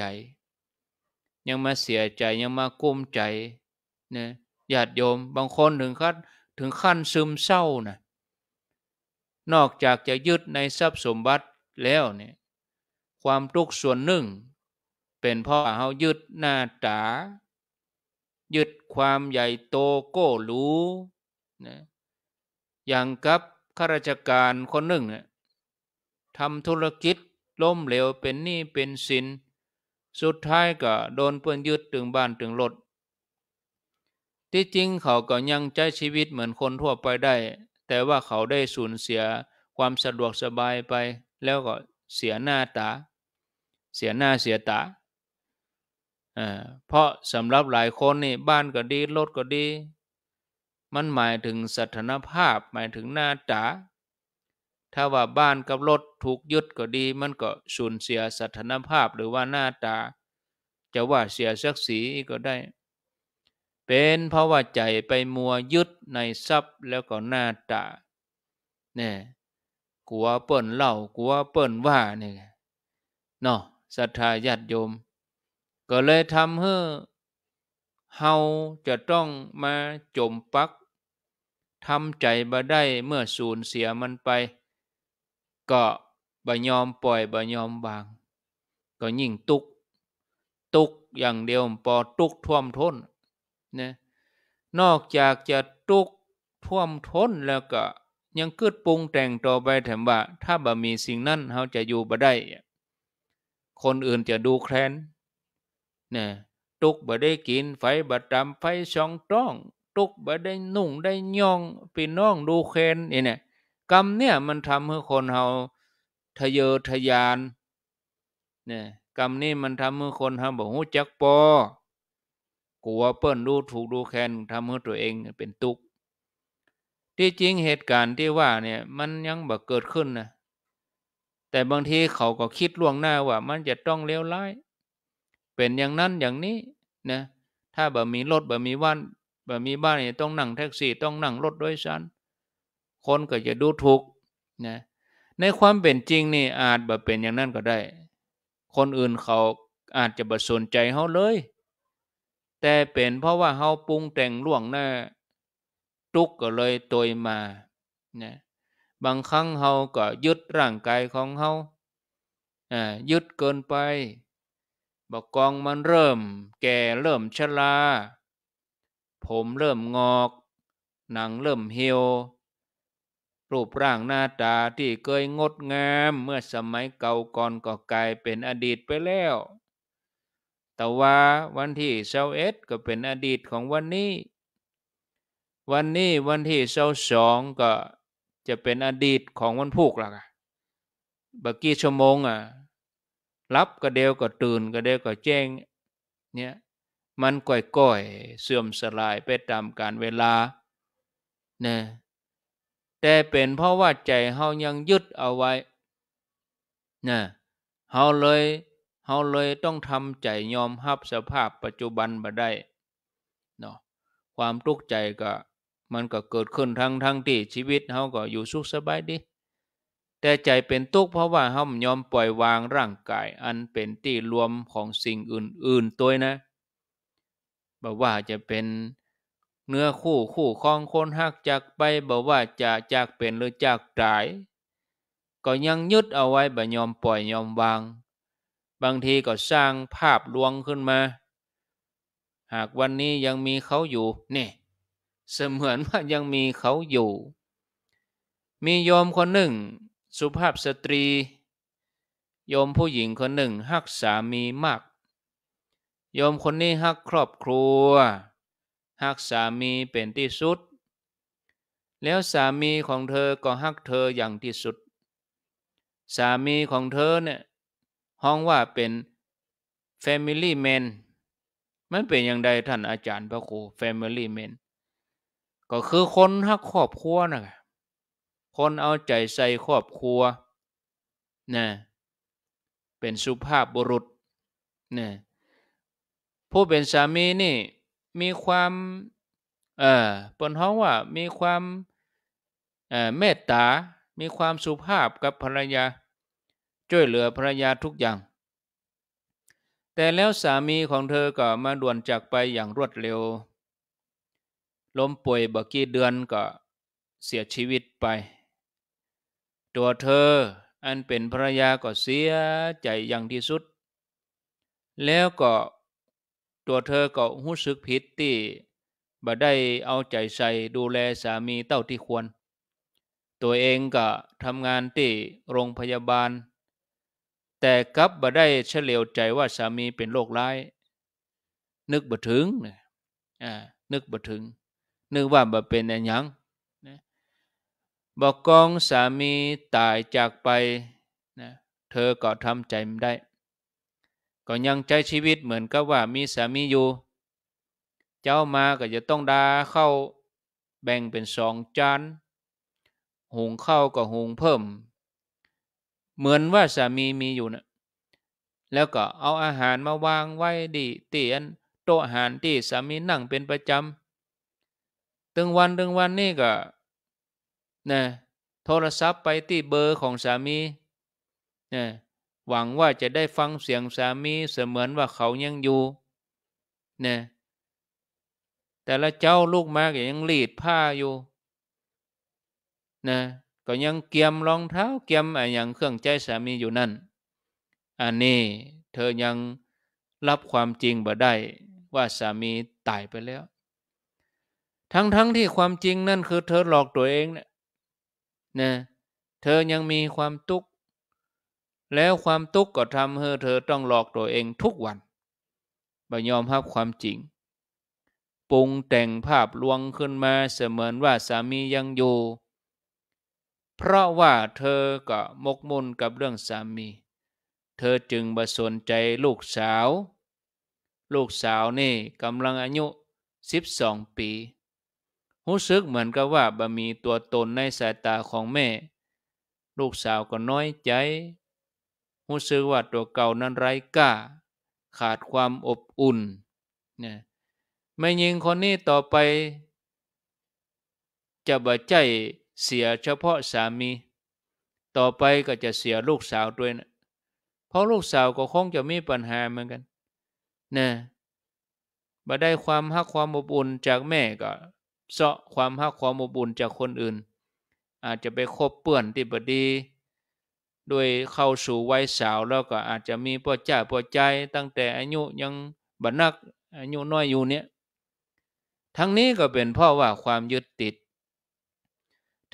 ยังมาเสียใจ ยังมากุ้มใจนะญาติโยมบางคนถึงขั้นถึงขั้นซึมเศร้านะ นอกจากจะยึดในทรัพย์สมบัติแล้วเนี่ยความทุกข์ส่วนหนึ่ง เป็นเพราะเขายึดหน้าตายึดความใหญ่โตโก้รู้นะอย่างกับข้าราชการคนหนึ่งเนี่ยทำธุรกิจล้มเหลวเป็นหนี้เป็นสิน สุดท้ายก็โดนเพื่อนยึดถึงบ้านถึงรถที่จริงเขาก็ยังใช้ชีวิตเหมือนคนทั่วไปได้ แต่ว่าเขาได้สูญเสียความสะดวกสบายไปแล้วก็เสียหน้าตา เสียหน้าเสียตา เพราะสำหรับหลายคนนี่บ้านก็ดีรถก็ดี มันหมายถึงสถานภาพหมายถึงหน้าตาถ้าว่าบ้านกับรถถูกยึดก็ดี มันก็สูญเสียสถานภาพหรือว่าหน้าตา จะว่าเสียศักดิ์ศรีก็ได้ เป็นเพราะว่าใจไปมัวยึดในทรัพย์แล้วก็หน้าตาเนี่ยกลัวเปิ่นเล่ากลัวเปิ่นว่าเนี่ยเนาะศรัทธาญาติโยม ก็เลยทำให้เฮาจะต้องมาจมปักทำใจบ่ได้เมื่อสูญเสียมันไปก็บ่ยอมปล่อยบ่ยอมวาง ก็ยิ่งตุก ตุกอย่างเดียวปอตุกท่วมท้นนะนอกจากจะตุกท่วมท้นแล้วก็ ยังเกิดปรุงแต่งต่อไปแถมว่าถ้าบ่มีสิ่งนั้นเขาจะอยู่บ่ได้ คนอื่นจะดูแคลนนะตุกบ่ได้กินไฟบ่ตามไฟช่องต้อง ตุกบ่ได้นุ่งได้ย่องพี่น้องดูแคลนนี่เนี่ยกรรมเนี่ยมันทำให้คนเฮาทะเยอทะยานเนี่ยกรรมนี่มันทำให้คนเฮาบอกหูจักปอกลัวเปิ้นดูถูกดูแคลนทำให้ตัวเองเป็นตุกที่จริงเหตุการณ์ที่ว่าเนี่ยมันยังบ่เกิดขึ้นนะแต่บางทีเขาก็คิดล่วงหน้าว่ามันจะต้องเลี้ยวร้าย เป็นอย่างนั้นอย่างนี้นะถ้าบ่มีรถบ่มีบ้านบ่มีบ้านเนี่ยต้องนั่งแท็กซี่ ต้องนั่งรถโดยสารคนก็จะดูถูกนะ ในความเป็นจริงนี่ อาจบบเป็นอย่างนั้นก็ได้ คนอื่นเขาอาจจะบ่สนใจเขาเลย แต่เป็นเพราะว่าเขาปรุงแต่งล่วงหน้า ทุกก็เลยตัวมา นะ บางครั้งเขาก็ยึดร่างกายของเขาอ่ายึดเกินไปบอกกองมันเริ่มแก่เริ่มชรา ผมเริ่มงอก หนังเริ่มเหี่ยวรูปร่างหน้าตาที่เคยงดงามเมื่อสมัยเก่าก่อนก็กลายเป็นอดีตไปแล้ว แต่ว่าวันที่เซาเอ็ดก็เป็นอดีตของวันนี้ วันนี้วันที่เซาสองก็จะเป็นอดีตของวันพุกละกะบักกี้ชั่วโมงอ่ะรับก็เดียวก็ตื่นก็เดียวก็แจ้ง เนี่ย มันก่อยๆเสื่อมสลายไปตามการเวลาเนี่ยแต่เป็นเพราะว่าใจเฮายังยึดเอาไว้นะเฮาเลยเฮาเลยต้องทำใจยอมรับสภาพปัจจุบันมาได้เนาะความทุกข์ใจก็ มันก็เกิดขึ้นทั้งทั้งที่ชีวิตเฮาก็อยู่สุขสบายดี แต่ใจเป็นทุกข์เพราะว่าเฮายอมปล่อยวางร่างกายอันเป็นที่รวมของสิ่งอื่นๆตัวนะบอกว่าจะเป็นเนื้อคู่คู่คองคนหักจากไปบอกว่าจะจากเป็นหรือจากตาย ก็ยังยึดเอาไว้บ่ยอมปล่อยยอมวาง บางทีก็สร้างภาพลวงขึ้นมา หากวันนี้ยังมีเขาอยู่เนี่ยเสมือนว่ายังมีเขาอยู่ มีโยมคนหนึ่ง สุภาพสตรีโยมผู้หญิงคนหนึ่งหักสามีมากโยมคนนี้หักครอบครัวหากสามีเป็นที่สุด แล้วสามีของเธอก็ฮักเธออย่างที่สุด สามีของเธอเนี่ยห้องว่าเป็น Family Man มันเป็นอย่างใดท่านอาจารย์พระครู Family Man ก็คือคนฮักครอบครัวนะคนเอาใจใส่ครอบครัวนะเป็นสุภาพบุรุษนะผู้เป็นสามีนี่มีความเอ่อปนห้องว่ามีความเอ่อเมตตามีความสุภาพกับภรรยา ช่วยเหลือภรรยาทุกอย่าง แต่แล้วสามีของเธอก็มาด่วนจากไปอย่างรวดเร็ว ล้มป่วยบกี้เดือนก็เสียชีวิตไป ตัวเธออันเป็นภรรยาก็เสียใจอย่างที่สุด แล้วก็ตัวเธอก็หู้สึกผิดที่บ่ได้เอาใจใส่ดูแลสามีเต้าที่ควร ตัวเองก็ทำงานที่โรงพยาบาล แต่กลับบ่ได้เฉลียวใจว่าสามีเป็นโรคร้าย นึกบ่ถึงนะอ่านึกบ่ถึงนึกว่าบ่เป็นอย่ายังนะบอกกองสามีตายจากไปนะเธอก็ทำใจไม่ได้ก็ยังใช้ชีวิตเหมือนกับว่ามีสามีอยู่ เจ้ามาก็จะต้องดาเข้าแบ่งเป็นสองจานหุงข้าวก็หุงเพิ่ม เหมือนว่าสามีมีอยู่นะแล้วก็เอาอาหารมาวางไว้ดีเตียนโต๊ะอาหารที่สามีนั่งเป็นประจำตึงวันตึงวันนี่ก็นะ โทรศัพท์ไปที่เบอร์ของสามีนะหวังว่าจะได้ฟังเสียงสามีเสมือนว่าเขายังอยู่เนี่ยแต่ละเจ้าลูกมากยังรีดผ้าอยู่นะ ก็ยังเกียมรองเท้าเกียมอะไรอย่างเครื่องใจสามีอยู่นั่น อันนี้เธอยังรับความจริงบ่ได้ว่าสามีตายไปแล้ว ทั้งๆทที่ความจริงนั่นคือ เธอหลอกตัวเองเนะนะ เธอยังมีความทุกข์แล้วความทุกข์ก็ทำให้เธอต้องหลอกตัวเองทุกวันบ่ยอมรับความจริงปรุงแต่งภาพลวงขึ้นมาเสมือนว่าสามียังอยู่ เพราะว่าเธอก็มกมุ่นกับเรื่องสามี เธอจึงบสนใจลูกสาว ลูกสาวนี่กำลังอายุ12ปีรู้สึกเหมือนกับว่าบ่มีตัวตนในสายตาของแม่ ลูกสาวก็น้อยใจรู้สึกว่าตัวเก่านั้นไร้กล้า ขาดความอบอุ่นนะไม่ยิงคนนี้ต่อไป จะบาดใจเสียเฉพาะสามีต่อไปก็จะเสียลูกสาวด้วยนะเพราะลูกสาวก็คงจะมีปัญหาเหมือนกันนะบาได้ความฮักความอบอุ่นจากแม่ก็เสาะความฮักความอบอุ่นจากคนอื่น อาจจะไปคบเปื่อนที่บดีโดยเข้าสู่วัยสาวแล้วก็อาจจะมีปวจใจป่อใจตั้งแต่อายุยังบรนักอายุน้อยอยู่เนี่ย ทั้งนี้ก็เป็นเพราะว่าความยึดติด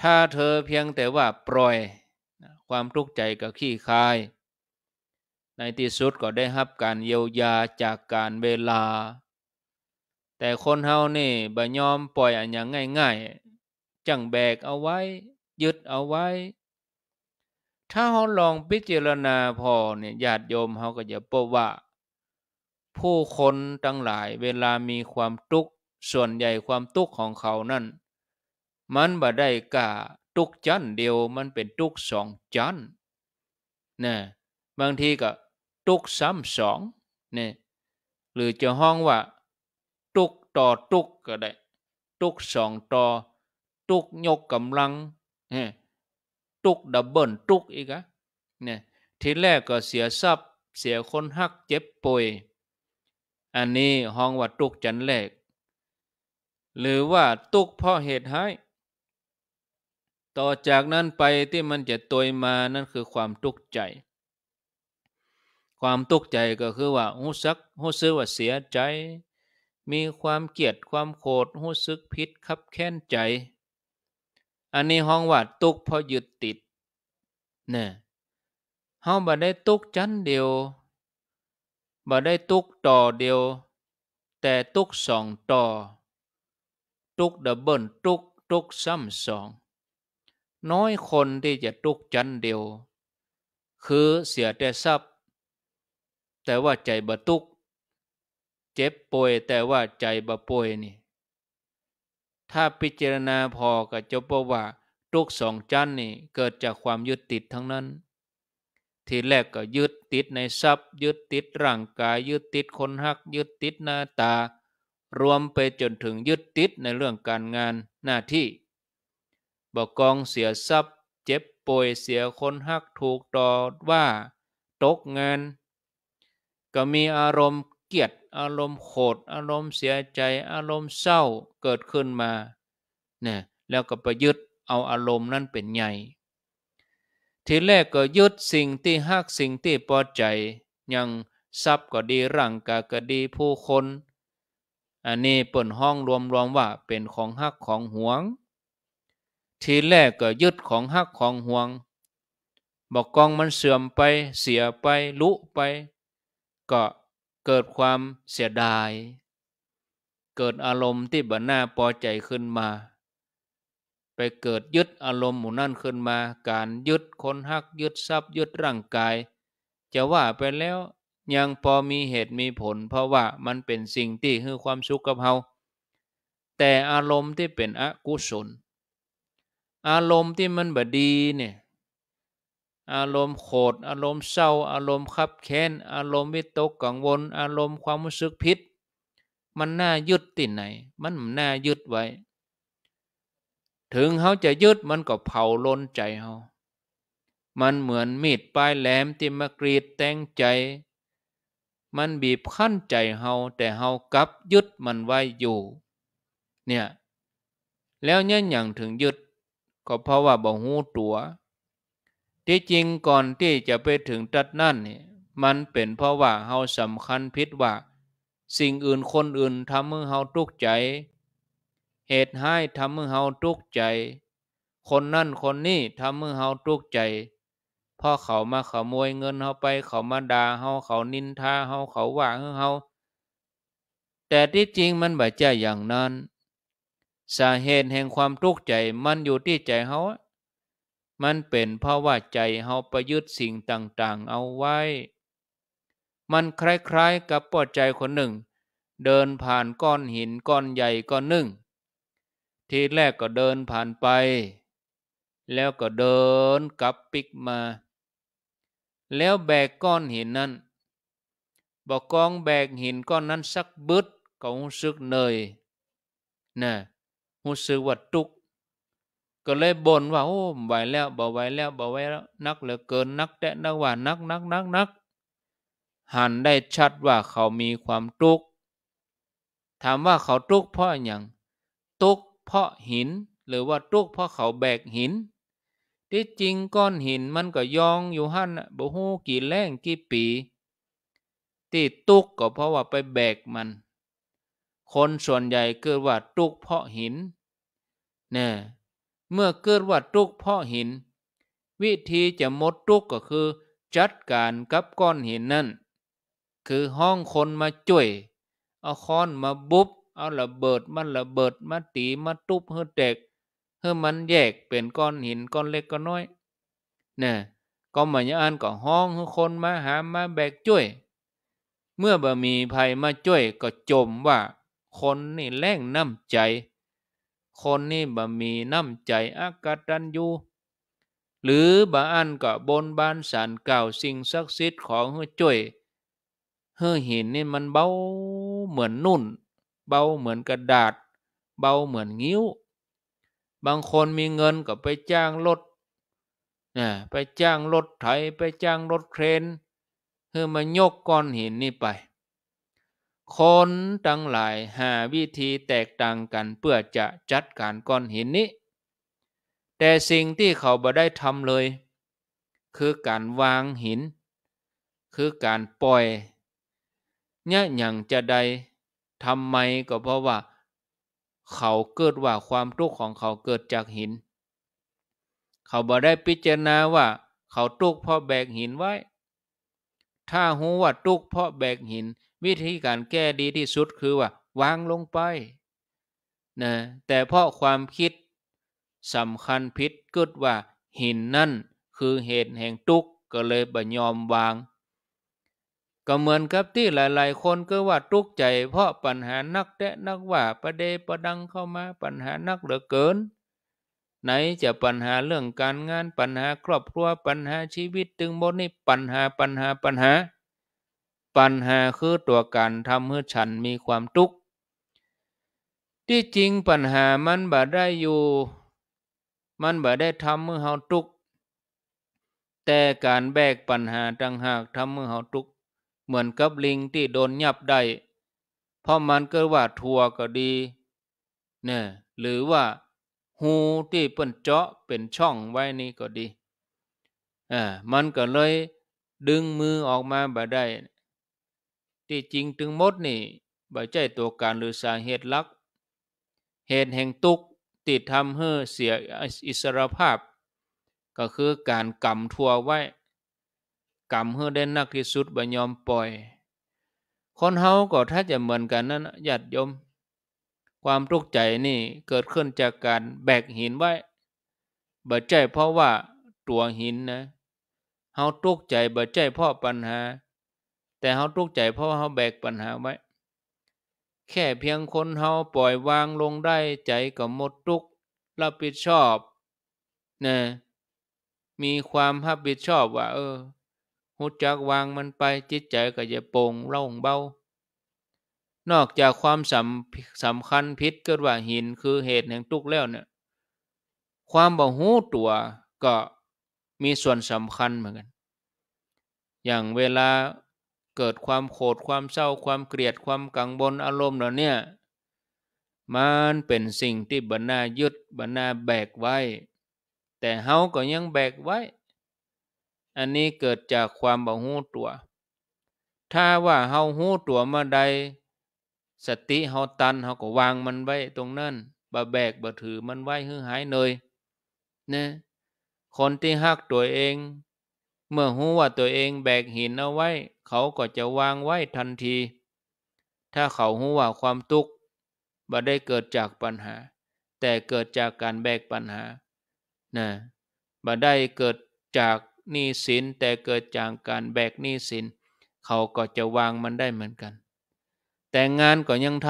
ถ้าเธอเพียงแต่ว่าปล่อย ความทุกข์ใจก็ขี้คาย ในที่สุดก็ได้รับการเยียวยาจากการเวลา แต่คนเฮานี่บ่ยอมปล่อยอันอย่างง่ายๆจังแบกเอาไว้ ยึดเอาไว้ถ้าเขาลองพิจารณาพอเนี่ย ญาติโยมเขาก็จะพบว่า ผู้คนทั้งหลาย เวลามีความทุกข์ ส่วนใหญ่ความทุกข์ของเขานั่น มันบ่ได้กะทุกจันเดียว มันเป็นทุกสองจันนะบางทีก็ทุกซ้ำสองนี่หรือจะห้องว่า ทุกต่อทุกก็ได้ ทุกสองต่อทุกยกกำลังตุกดับเบิลตุกอีกอะเนี่ยทีแรกก็เสียทรัพย์เสียคนหักเจ็บป่วยอันนี้ห้องว่าตุกจันแรก หรือว่าตุกเพราะเหตุให้ ต่อจากนั้นไปที่มันจะตัวมานั่นคือความตุกใจ ความตุกใจก็คือว่าหูซักหูซื้อว่าเสียใจ มีความเกลียดความโกรธหูซึกพิษคับแค้นใจอันนี้ห้องว่าตุกเพราะยึดติดเนี่ยเฮาบ่ได้ตุกจันเดียวบ่ได้ตุกต่อเดียว แต่ตุกสองต่อตุกดับเบิลตุกตุกซ้ำสองน้อยคนที่จะตุกจันเดียว คือเสียแต่ทรัพย์ แต่ว่าใจบ่ตุกเจ็บป่วยแต่ว่าใจบ่ป่วยนี่ถ้าพิจารณาพอก็จะพบว่าทุกสองจันนี่เกิดจากความยึดติดทั้งนั้น ทีแรกก็ยึดติดในทรัพย์ยึดติดร่างกายยึดติดคนหักยึดติดหน้าตา รวมไปจนถึงยึดติดในเรื่องการงานหน้าที่บอกกองเสียทรัพย์ เจ็บป่วยเสียคนหักถูกต่อว่าตกงานก็มีอารมณ์เกียดอารมณ์โกรธอารมณ์เสียใจอารมณ์เศร้าเกิดขึ้นมาเนี่ยแล้วก็ไปยึดเอาอารมณ์นั้นเป็นใหญ่ ทีแรกก็ยึดสิ่งที่ฮักสิ่งที่พอใจ ยังทรัพย์ก็ดีร่างกายก็ดีผู้คน อันนี้เปิดห้องรวมรวมว่าเป็นของฮักของหวง ทีแรกก็ยึดของฮักของหวงบอกกองมันเสื่อมไปเสียไปลุไปก็เกิดความเสียดาย เกิดอารมณ์ที่บัน่าพอใจขึ้นมา ไปเกิดยึดอารมณ์หมู่นั่นขึ้นมา การยึดคนหักยึดทรัพย์ยึดร่างกาย จะว่าไปแล้วยังพอมีเหตุมีผล เพราะว่ามันเป็นสิ่งที่ให้ความสุขกับเราแต่อารมณ์ที่เป็นอกุศล อารมณ์ที่มันบดีเนี่ยอารมณ์โกรธอารมณ์เศร้าอารมณ์ขับแค้นอารมณ์วิตกกังวลอารมณ์ความรู้สึกผิดมันน่ายึดติดไหนมันน่ายึดไว้ ถึงเขาจะยึดมันก็เผาล้นใจเขามันเหมือนมีดปลายแหลมที่มากรีดแต่งใจ มันบีบคั้นใจเฮาแต่เฮากับยึดมันไว้อยู่เนี่ยแล้วเนี่ยอย่างถึงยึดก็เพราะว่าบ่หูตัวที่จริงก่อนที่จะไปถึงตัดนั่นนี่มันเป็นเพราะว่าเฮาสำคัญพิษว่า สิ่งอื่นคนอื่นทำให้เฮาทุกข์ใจ เหตุให้ทำให้เฮาทุกข์ใจ คนนั่นคนนี้ทำให้เฮาทุกข์ใจพ่อเขามาขโมยเงินเฮาไปเขามาด่าเฮาเขานินทาเฮาเขาว่าเฮาแต่ที่จริงมันบ่ใช่อย่างนั้น สาเหตุแห่งความทุกข์ใจมันอยู่ที่ใจเฮาอะมันเป็นเพราะว่าใจเฮาประยุทธ์สิ่งต่างๆเอาไว้ มันคล้ายๆกับปอดใจคนหนึ่ง เดินผ่านก้อนหินก้อนใหญ่ก้อนหนึ่ง ทีแรกก็เดินผ่านไป แล้วก็เดินกลับปิกมา แล้วแบกก้อนหินนั้นบอกกองแบกหินก้อนนั้น สักบึดก็รู้สึกเหนื่อยนะรู้สึกว่าตุกก็เลยบ่นว่าโอ้ไหวแล้วบ่ไหวแล้วบ่ไหวแล้วนักเหลือเกินนักแตะนักว่านักนักนักนักหันได้ชัดว่าเขามีความทุกข์ถามว่าเขาทุกข์เพราะอย่างทุกข์เพราะหิน หรือว่าทุกข์เพราะเขาแบกหิน ที่จริงก้อนหินมันก็ยองอยู่หั่นบ่ฮู้กี่แรงกี่ปีที่ตุกก็เพราะว่าไปแบกมัน คนส่วนใหญ่เกิดว่าตุกเพราะหินเนี่ยเมื่อเกิดว่าทุกข์เพราะหิน วิธีจะหมดทุกข์ก็คือจัดการกับก้อนหินนั่น คือห้องคนมาจ่วย เอาค้อนมาบุบเอาระเบิดมาระเบิดมาตีมาตุบเฮือด็กเฮือมันแยกเป็นก้อนหินก้อนเล็กก็น้อยนี่ก็มาย่าอันก็ห้องคนมาหามาแบกจ่วย เมื่อบ่มีภัยมาจ่วยก็จมว่า คนนี่แรงน้ำใจคนนี่บ่มีน้ำใจอากตันยู หรือบ่อันก็บนบานสารเก่าสิ่งศักดิ์สิทธิ์ของเฮือจ่วยเฮือหินนี่มันเบาเหมือนนุ่น เบาเหมือนกระดาษ เบาเหมือนงิ้ว บางคนมีเงินก็ไปจ้างรถนะไปจ้างรถไถไปจ้างรถเครนเฮือมายกก้อนหินนี่ไปคนทั้งหลายหาวิธีแตกต่างกันเพื่อจะจัดการก้อนหินนี้ แต่สิ่งที่เขาบ่ได้ทำเลย คือการวางหิน คือการปล่อยเนี่ยอย่างจะใดทำไมก็เพราะว่า เขาเกิดว่าความทุกข์ของเขาเกิดจากหิน เขาบ่ได้พิจารณาว่าเขาทุกข์เพราะแบกหินไว้ ถ้าหูว่าทุกข์เพราะแบกหินวิธีการแก้ดีที่สุดคือว่าวางลงไปนะแต่เพราะความคิดสำคัญผิดกึดว่าหินนั่นคือเหตุแห่งทุกข์ก็เลยบยอมวาง ก็เหมือนกับที่หลายๆ คนก็ว่าทุกข์ใจเพราะปัญหานักแตะนักว่าประเดประดังเข้ามาปัญหานักเหลือเกิน ไหนจะปัญหาเรื่องการงานปัญหาครอบครัวปัญหาชีวิตตึงบนนี่ปัญหาปัญหาปัญหาปัญหาคือตัวการทำให้ฉันมีความทุกข์ที่จริงปัญหามันบ่ได้อยู่ มันบ่ได้ทำให้เฮาทุกข์แต่การแบกปัญหาต่างหากทำให้เฮาทุกข์เหมือนกับลิงที่โดนยับได้เพราะมันก็ว่าทัวก็ดีเนี่ยหรือว่าหูที่เปิ้นเจาะเป็นช่องไว้นี่ก็ดีอ่ามันก็เลยดึงมือออกมาบ่ได้ที่จริงถึงมดนี่บ่ใจตัวการหรือสาเหตุลักเหตุแห่งตุกติดทำให้เสียอิสรภาพ ก็คือการกำทัวไว้กำให้ได้นักที่สุดบ่ยอมปล่อย คนเฮาก็ถ้าจะเหมือนกันนั่นหยัดยม ความทุกข์ใจนี่เกิดขึ้นจากการแบกหินไว้บ่ใจเพราะว่าตัวหินนะเฮาทุกข์ใจบ่ใจเพราะปัญหาแต่เขาทุกข์ใจเพราะว่าเขาแบกปัญหาไว้ แค่เพียงคนเขาปล่อยวางลงได้ใจก็หมดทุกข์รับผิดชอบนะมีความรับผิดชอบว่าเออหุจักวางมันไปจิตใจก็จะโปร่งเล่งเบา นอกจากความสำสำคัญพิษก็ว่าหินคือเหตุแห่งทุกข์แล้วเนี่ยความบ่หูตัวก็มีส่วนสำคัญเหมือนกัน อย่างเวลาเกิดความโกรธความเศร้าความเกลียดความกังวลอารมณ์เหล่านี้มันเป็นสิ่งที่บรรณายึดบรรณาแบกไว้ แต่เฮาก็ยังแบกไว้ อันนี้เกิดจากความบ่หู้ตัวถ้าว่าเฮาหู้ตัวเมื่อใด สติเฮาตันเฮาก็วางมันไว้ตรงนั้นบ่แบกบ่ถือมันไว้หื้อหายเลยนะคนที่ฮักตัวเอง เมื่อหู้ว่าตัวเองแบกหินเอาไว้เขาก็จะวางไว้ทันที ถ้าเขาหูว่าความทุกข์บ่ได้เกิดจากปัญหา แต่เกิดจากการแบกปัญหา นะบ่ได้เกิดจากหนี้สิน แต่เกิดจากการแบกหนี้สิน เขาก็จะวางมันได้เหมือนกัน แต่งานก็ยังท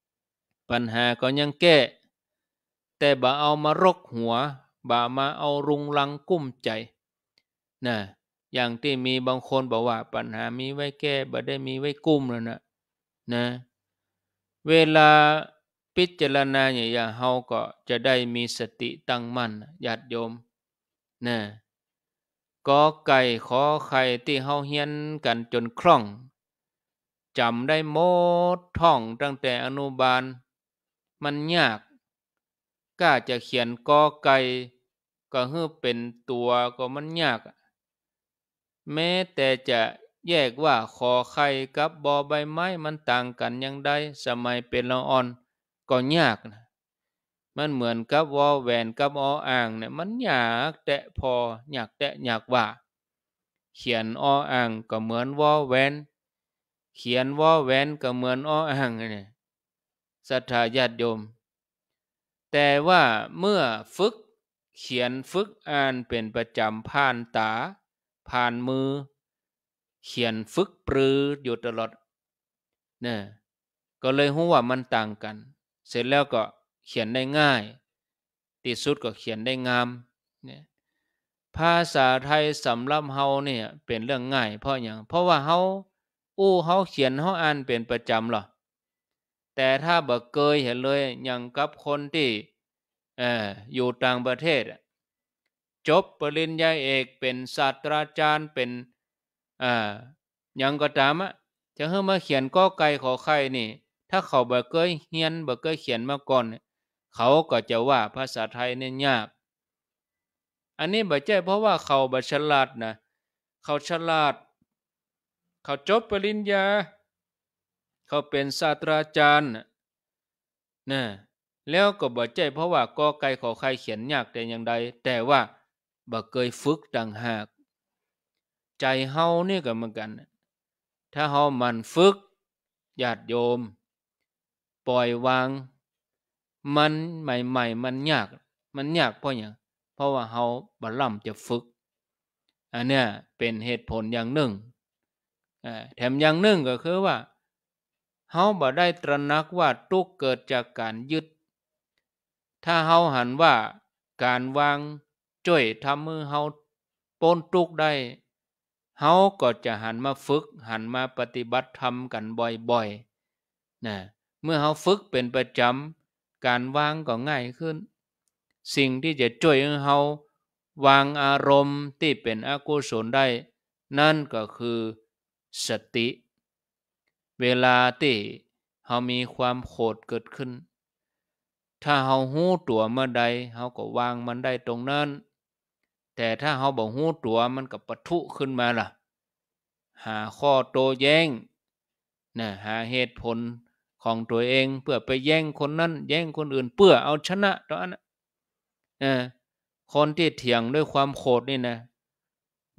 ำปัญหาก็ยังแก้ แต่บ่เอามารกหัว บ่ามาเอารุงรังกุ้มใจ นะอย่างที่มีบางคนบอกว่าปัญหามีไว้แก้บ่ได้มีไว้กุ้มแล้วนะนะ เวลาพิจารณาเนี่ยอย่างเฮาก็จะได้มีสติตั้งมั่นญาติโยมนะกอไก่ขอไข่ที่เฮาเฮียนกันจนคล่องจำได้หมดท่องตั้งแต่อนุบาลมันยากกล้าจะเขียนกอไก่ก็เฮือเป็นตัวก็มันยากแม้แต่จะแยกว่าขอไข่กับบอใบไม้มันต่างกันอย่างใดสมัยเป็นละอ่อนก็ยากนะมันเหมือนกับวอแหวนกับออ่างเนี่ยมันยากแตะพออยากแตะอยากว่า เขียนออ่างก็เหมือนวอแหวน เขียนวอแหวนก็เหมือนออ่างเนี่ยสัทธาญาติโยม แต่ว่าเมื่อฝึกเขียนฝึกอ่านเป็นประจำผ่านตาผ่านมือเขียนฝึกปรืออยู่ตลอดเนี่ยก็เลยหู้ว่ามันต่างกัน เสร็จแล้วก็เขียนได้ง่ายติดสุดก็เขียนได้งามเนี่ยภาษาไทยสำหรับเฮาเนี่ยเป็นเรื่องง่าย เพราะอย่างเพราะว่าเฮาอู้เฮาเขียนเฮาอ่าน เป็นประจำหรอแต่ถ้าบ่เคยเห็นเลย อย่างกับคนที่ออยู่ต่างประเทศอะจบปริญญาเอก เป็นศาสตราจารย์เป็นอ่ายังก็ตามอะจะให้มาเขียนก็ไกลขอไข่นี่ ถ้าเขาบ่เคยเฮียนบ่เคยเขียนมาก่อนเขาก็จะว่าภาษาไทยเนี่ยยาก อันนี้บ่ใจเพราะว่าเขาบ่ฉลาดนะเขาฉลาด เขาจบปริญญาเขาเป็นศาสตราจารย์นะแล้วก็บ่ใจเพราะว่าก็ไกลขอไข่เขียนยากแต่อย่างใดแต่ว่าบ่เคยฝึกต่างหาก ใจเฮาเนี่ยก็เหมือนกัน ถ้าเฮามันฝึกญาติโยม ปล่อยวาง มันใหม่ๆมันยากมันยากเพราะอย่างเพราะว่าเฮาบ่ล่ำจะฝึกอันเนี้ยเป็นเหตุผลอย่างหนึ่งแถมอย่างหนึ่งก็คือว่าเฮาบ่ได้ตระหนักว่าทุกเกิดจากการยึด ถ้าเฮาหันว่าการวางช่วยทำมือเฮาปนทุกได้เฮาก็จะหันมาฝึกหันมาปฏิบัติธรรมกันบ่อยๆ นะ เมื่อเฮาฝึกเป็นประจำ การวางก็ง่ายขึ้น สิ่งที่จะช่วยเฮาวางอารมณ์ที่เป็นอกุศลได้ นั่นก็คือสติ เวลาที่เฮามีความโกรธเกิดขึ้น ถ้าเฮาหู้ตัวเมื่อใดเฮาก็วางมันได้ตรงนั้นแต่ถ้าเขาบอกหูตัวมันกับปะทุขึ้นมาล่ะ หาข้อโตแย้งนะหาเหตุผลของตัวเองเพื่อไปแย่งคนนั้นแย่งคนอื่น เพื่อเอาชนะตอนนั้นนะคนที่เถียงด้วยความโขดนี่นะ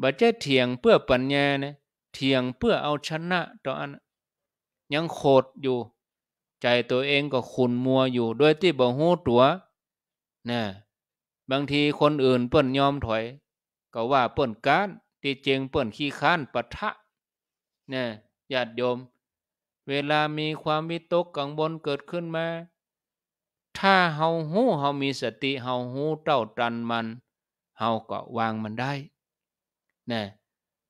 บัจเจเถียงเพื่อปัญญาเนะเถียงเพื่อเอาชนะตอนนั้นยังโขดอยู่ ใจตัวเองก็ขุนมัวอยู่ด้วยที่บ่หูตัวนะบางทีคนอื่นเปิ้นยอมถอย ก็ว่าเปิ้นการที่เจงเปิ้นขี้ค้านปะทะเนี่ยญาติโยม เวลามีความวิตกกังวลเกิดขึ้นมา ถ้าเฮาหูเฮามีสติเฮาหูเต้าตันมันเฮาก็วางมันได้นะ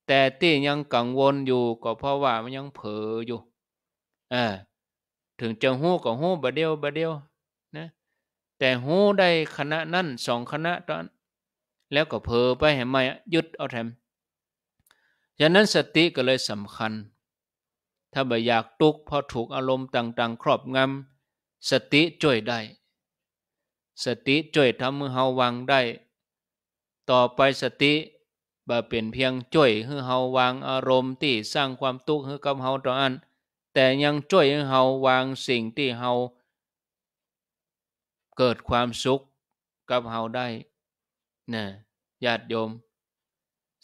แต่ที่ยังกังวลอยู่ ก็เพราะว่ามันยังเผลออยู่อ่าถึงจะหูก็หูบะเดียวบะเดียวนะแต่หูได้คณะนั่นสองคณะตอนแล้วก็เพอไปให้ไม่ยึดเอาแถมฉะนั้นสติก็เลยสำคัญ ถ้าบ่อยากตุกพอถูกอารมณ์ต่างๆครอบงำสติช่วยได้สติช่วยทำมือเฮาวางได้ ต่อไปสติบ่เปลี่ยนเพียงช่วยให้เฮาวางอารมณ์ที่สร้างความตุกให้กับเฮาตอันแต่ยังช่วยให้เฮาวางสิ่งที่เฮาเกิดความสุขกับเฮาได้นะญาติโยม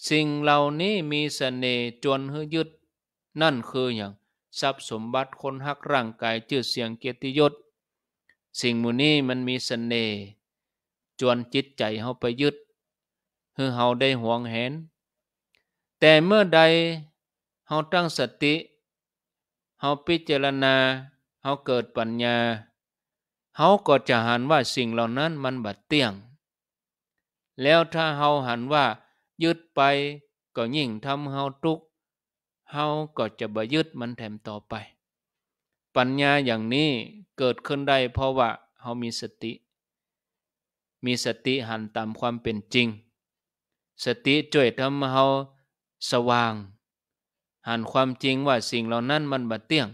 สิ่งเหล่านี้มีสเสน่ห์จนให้ยึด นั่นคืออย่าง ทรัพย์สมบัติคนหักร่างกายชื่อเสียงเกียรติยศ สิ่งมูนี้มันมีสเสน่ห์จวนจิตใจเฮาไปยึดคือเฮาได้หวงแหน แต่เมื่อใดเฮาตั้งสติ เฮาพิจารณา เฮาเกิดปัญญาเขาก็จะหันว่าสิ่งเหล่านั้นมันบัดเตี้ยง แล้วถ้าเฮาหันว่ายึดไปก็ยิ่งทำเฮาทุกข์เฮาก็จะบยึดมันแถมต่อไป ปัญญาอย่างนี้เกิดขึ้นได้เพราะว่าเฮามีสติ มีสติหันตามความเป็นจริง สติช่วยทำเฮาสว่าง หันความจริงว่าสิ่งเหล่านั้นมันบัดเตี้ยง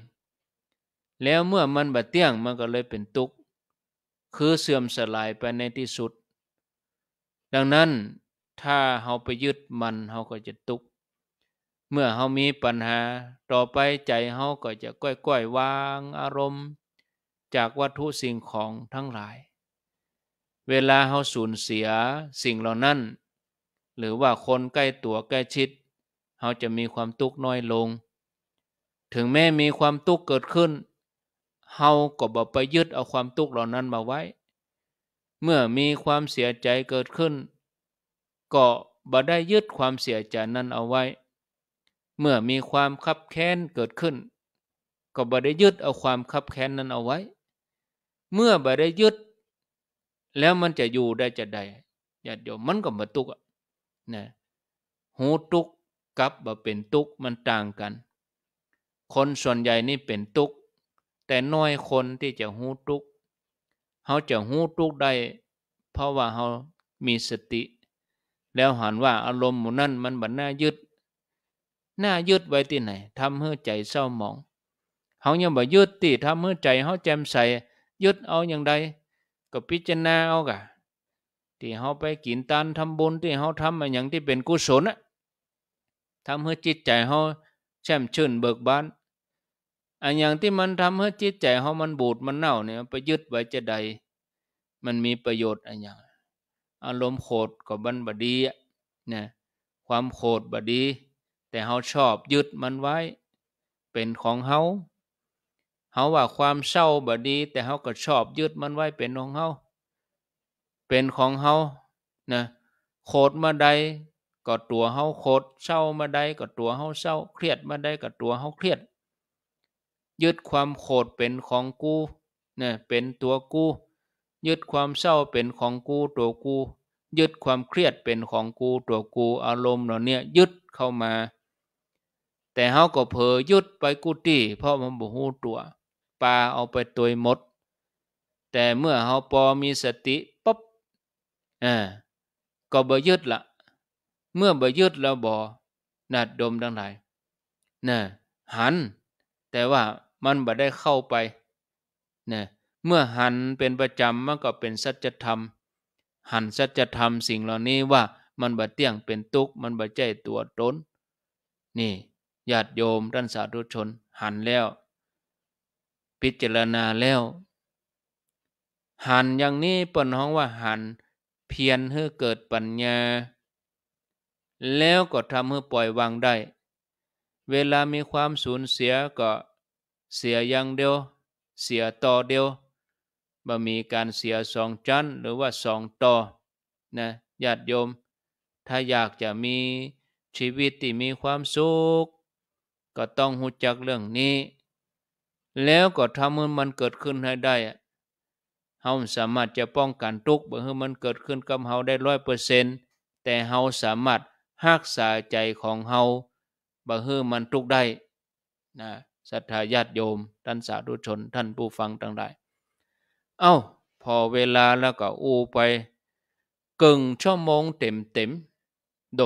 แล้วเมื่อมันบัดเตี้ยงมันก็เลยเป็นทุกข์คือเสื่อมสลายไปในที่สุด ดังนั้นถ้าเราไปยึดมันเราก็จะตุกเมื่อเรามีปัญหาต่อไปใจเราก็จะก้อยๆ วางอารมณ์ จากวัตถุสิ่งของทั้งหลาย เวลาเราสูญเสียสิ่งเหล่านั้น หรือว่าคนใกล้ตัว ใกล้ชิดเราจะมีความทุกข์น้อยลง ถึงแม้มีความทุกข์เกิดขึ้นเฮาก็บกไปยึดเอาความทุกข์เหล่านั้นมาไว้ เมื่อมีความเสียใจเกิดขึ้น ก็บ่ได้ยึดความเสียใจนั้นเอาไว้ เมื่อมีความคับแค้นเกิดขึ้น ก็บ่ได้ยึดเอาความคับแค้นนั้นเอาไว้ เมื่อบ่ได้ยึด แล้วมันจะอยู่ได้จะได้ญาติโยมมันก็บาทุกข์นะหูทุกข์กับบ่เป็นทุกข์มันต่างกัน คนส่วนใหญ่นี่เป็นทุกข์แต่น้อยคนที่จะหูทุก เขาจะหูทุกได้เพราะว่าเขามีสติ แล้วหันว่าอารมณ์หมู่นั่นมันบันน่ายึดน่ายึดไว้ที่ไหนทำให้ใจเศร้าหมองเขายังบ่ยึดติทำให้ใจเขาแจ่มใสยึดเอาอย่างใดก็พิจารณาเอากะที่เขาไปกินตานทำบุญที่เขาทำอย่างที่เป็นกุศลอะทำให้จิตใจเขาแช่มชื่นเบิกบานอันอย่างที่มันทำให้จิตใจเขามันบูดมันเน่าเนี่ยไปยึดไว้จะใด มันมีประโยชน์อันอย่างอารมณ์โกรธก็บันบดีนะความโกรธบดี แต่เขาชอบยึดมันไว้ เป็นของเขาเขาว่าความเศร้าบดี แต่เขาก็ชอบยึดมันไว้เป็นของเขาเป็นของเขานะโคดมาใดก็ตัวเขาโคดเศร้ามาใดก็ตัวเขาเศร้า เครียดมาใดก็ตัวเขาเครียดยึดความโกรธเป็นของกูนะเป็นตัวกูยึดความเศร้าเป็นของกูตัวกู ยึดความเครียดเป็นของกูตัวกูอารมณ์เราเนี่ยยึดเข้ามา แต่เขาก็เผลอยึดไปกูตี้เพราะมันบุหูตัวปลาเอาไปตัวมด แต่เมื่อเขาพอมีสติปั๊บอ่าก็บ่ยึดละเมื่อบ่ยึดแล้วบ่นัดดมดังหรน่นะหัน แต่ว่ามันบ่ได้เข้าไปเนะเมื่อหันเป็นประจำมันก็เป็นสัจธรรม หันสัจธรรมสิ่งเหล่านี้ว่ามันบ่เตี่ยงเป็นตุกมันบ่ใจตัวตนนี่ญาติโยมท่านสาธุชน หันแล้ว พิจารณาแล้ว หันอย่างนี้เปนห้องว่าหัน เพียรให้เกิดปัญญา แล้วก็ทำให้ปล่อยวางได้ เวลามีความสูญเสียก็เสียอย่างเดียว เสียต่อเดียว บ่ มีการเสียสองชั้นหรือว่าสองต่อ นะ ญาติโยม ถ้าอยากจะมีชีวิตที่มีความสุข ก็ต้องหูจักเรื่องนี้ แล้วก็ทำให้มันเกิดขึ้นให้ได้ เฮาสามารถจะป้องกันทุกข์บ่ให้มันเกิดขึ้นกับเฮาได้ร้อยเปอร์เซนต์แต่เฮาสามารถรักษาใจของเฮา บ่ให้มันทุกข์ได้ นะศรัทธาญาติโยมท่านสาธุชนท่านผู้ฟังทั้งหลาย เอา้า พอเวลาแล้วก็อูไปกึ่งชั่วโมงเต็มเต็มด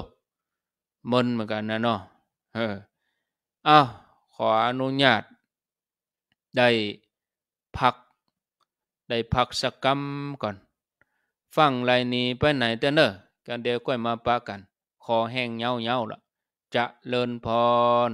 มันเหมือนกันนะเนาะเอออ้าขออนุญาต ได้พัก ได้พักสักกรรมก่อน ฟังไยนี้ไปไหนเต่นเนอะกันเดี๋ยวก็มาปะกัน ขอแห้งเงาเงาละจะเลินพร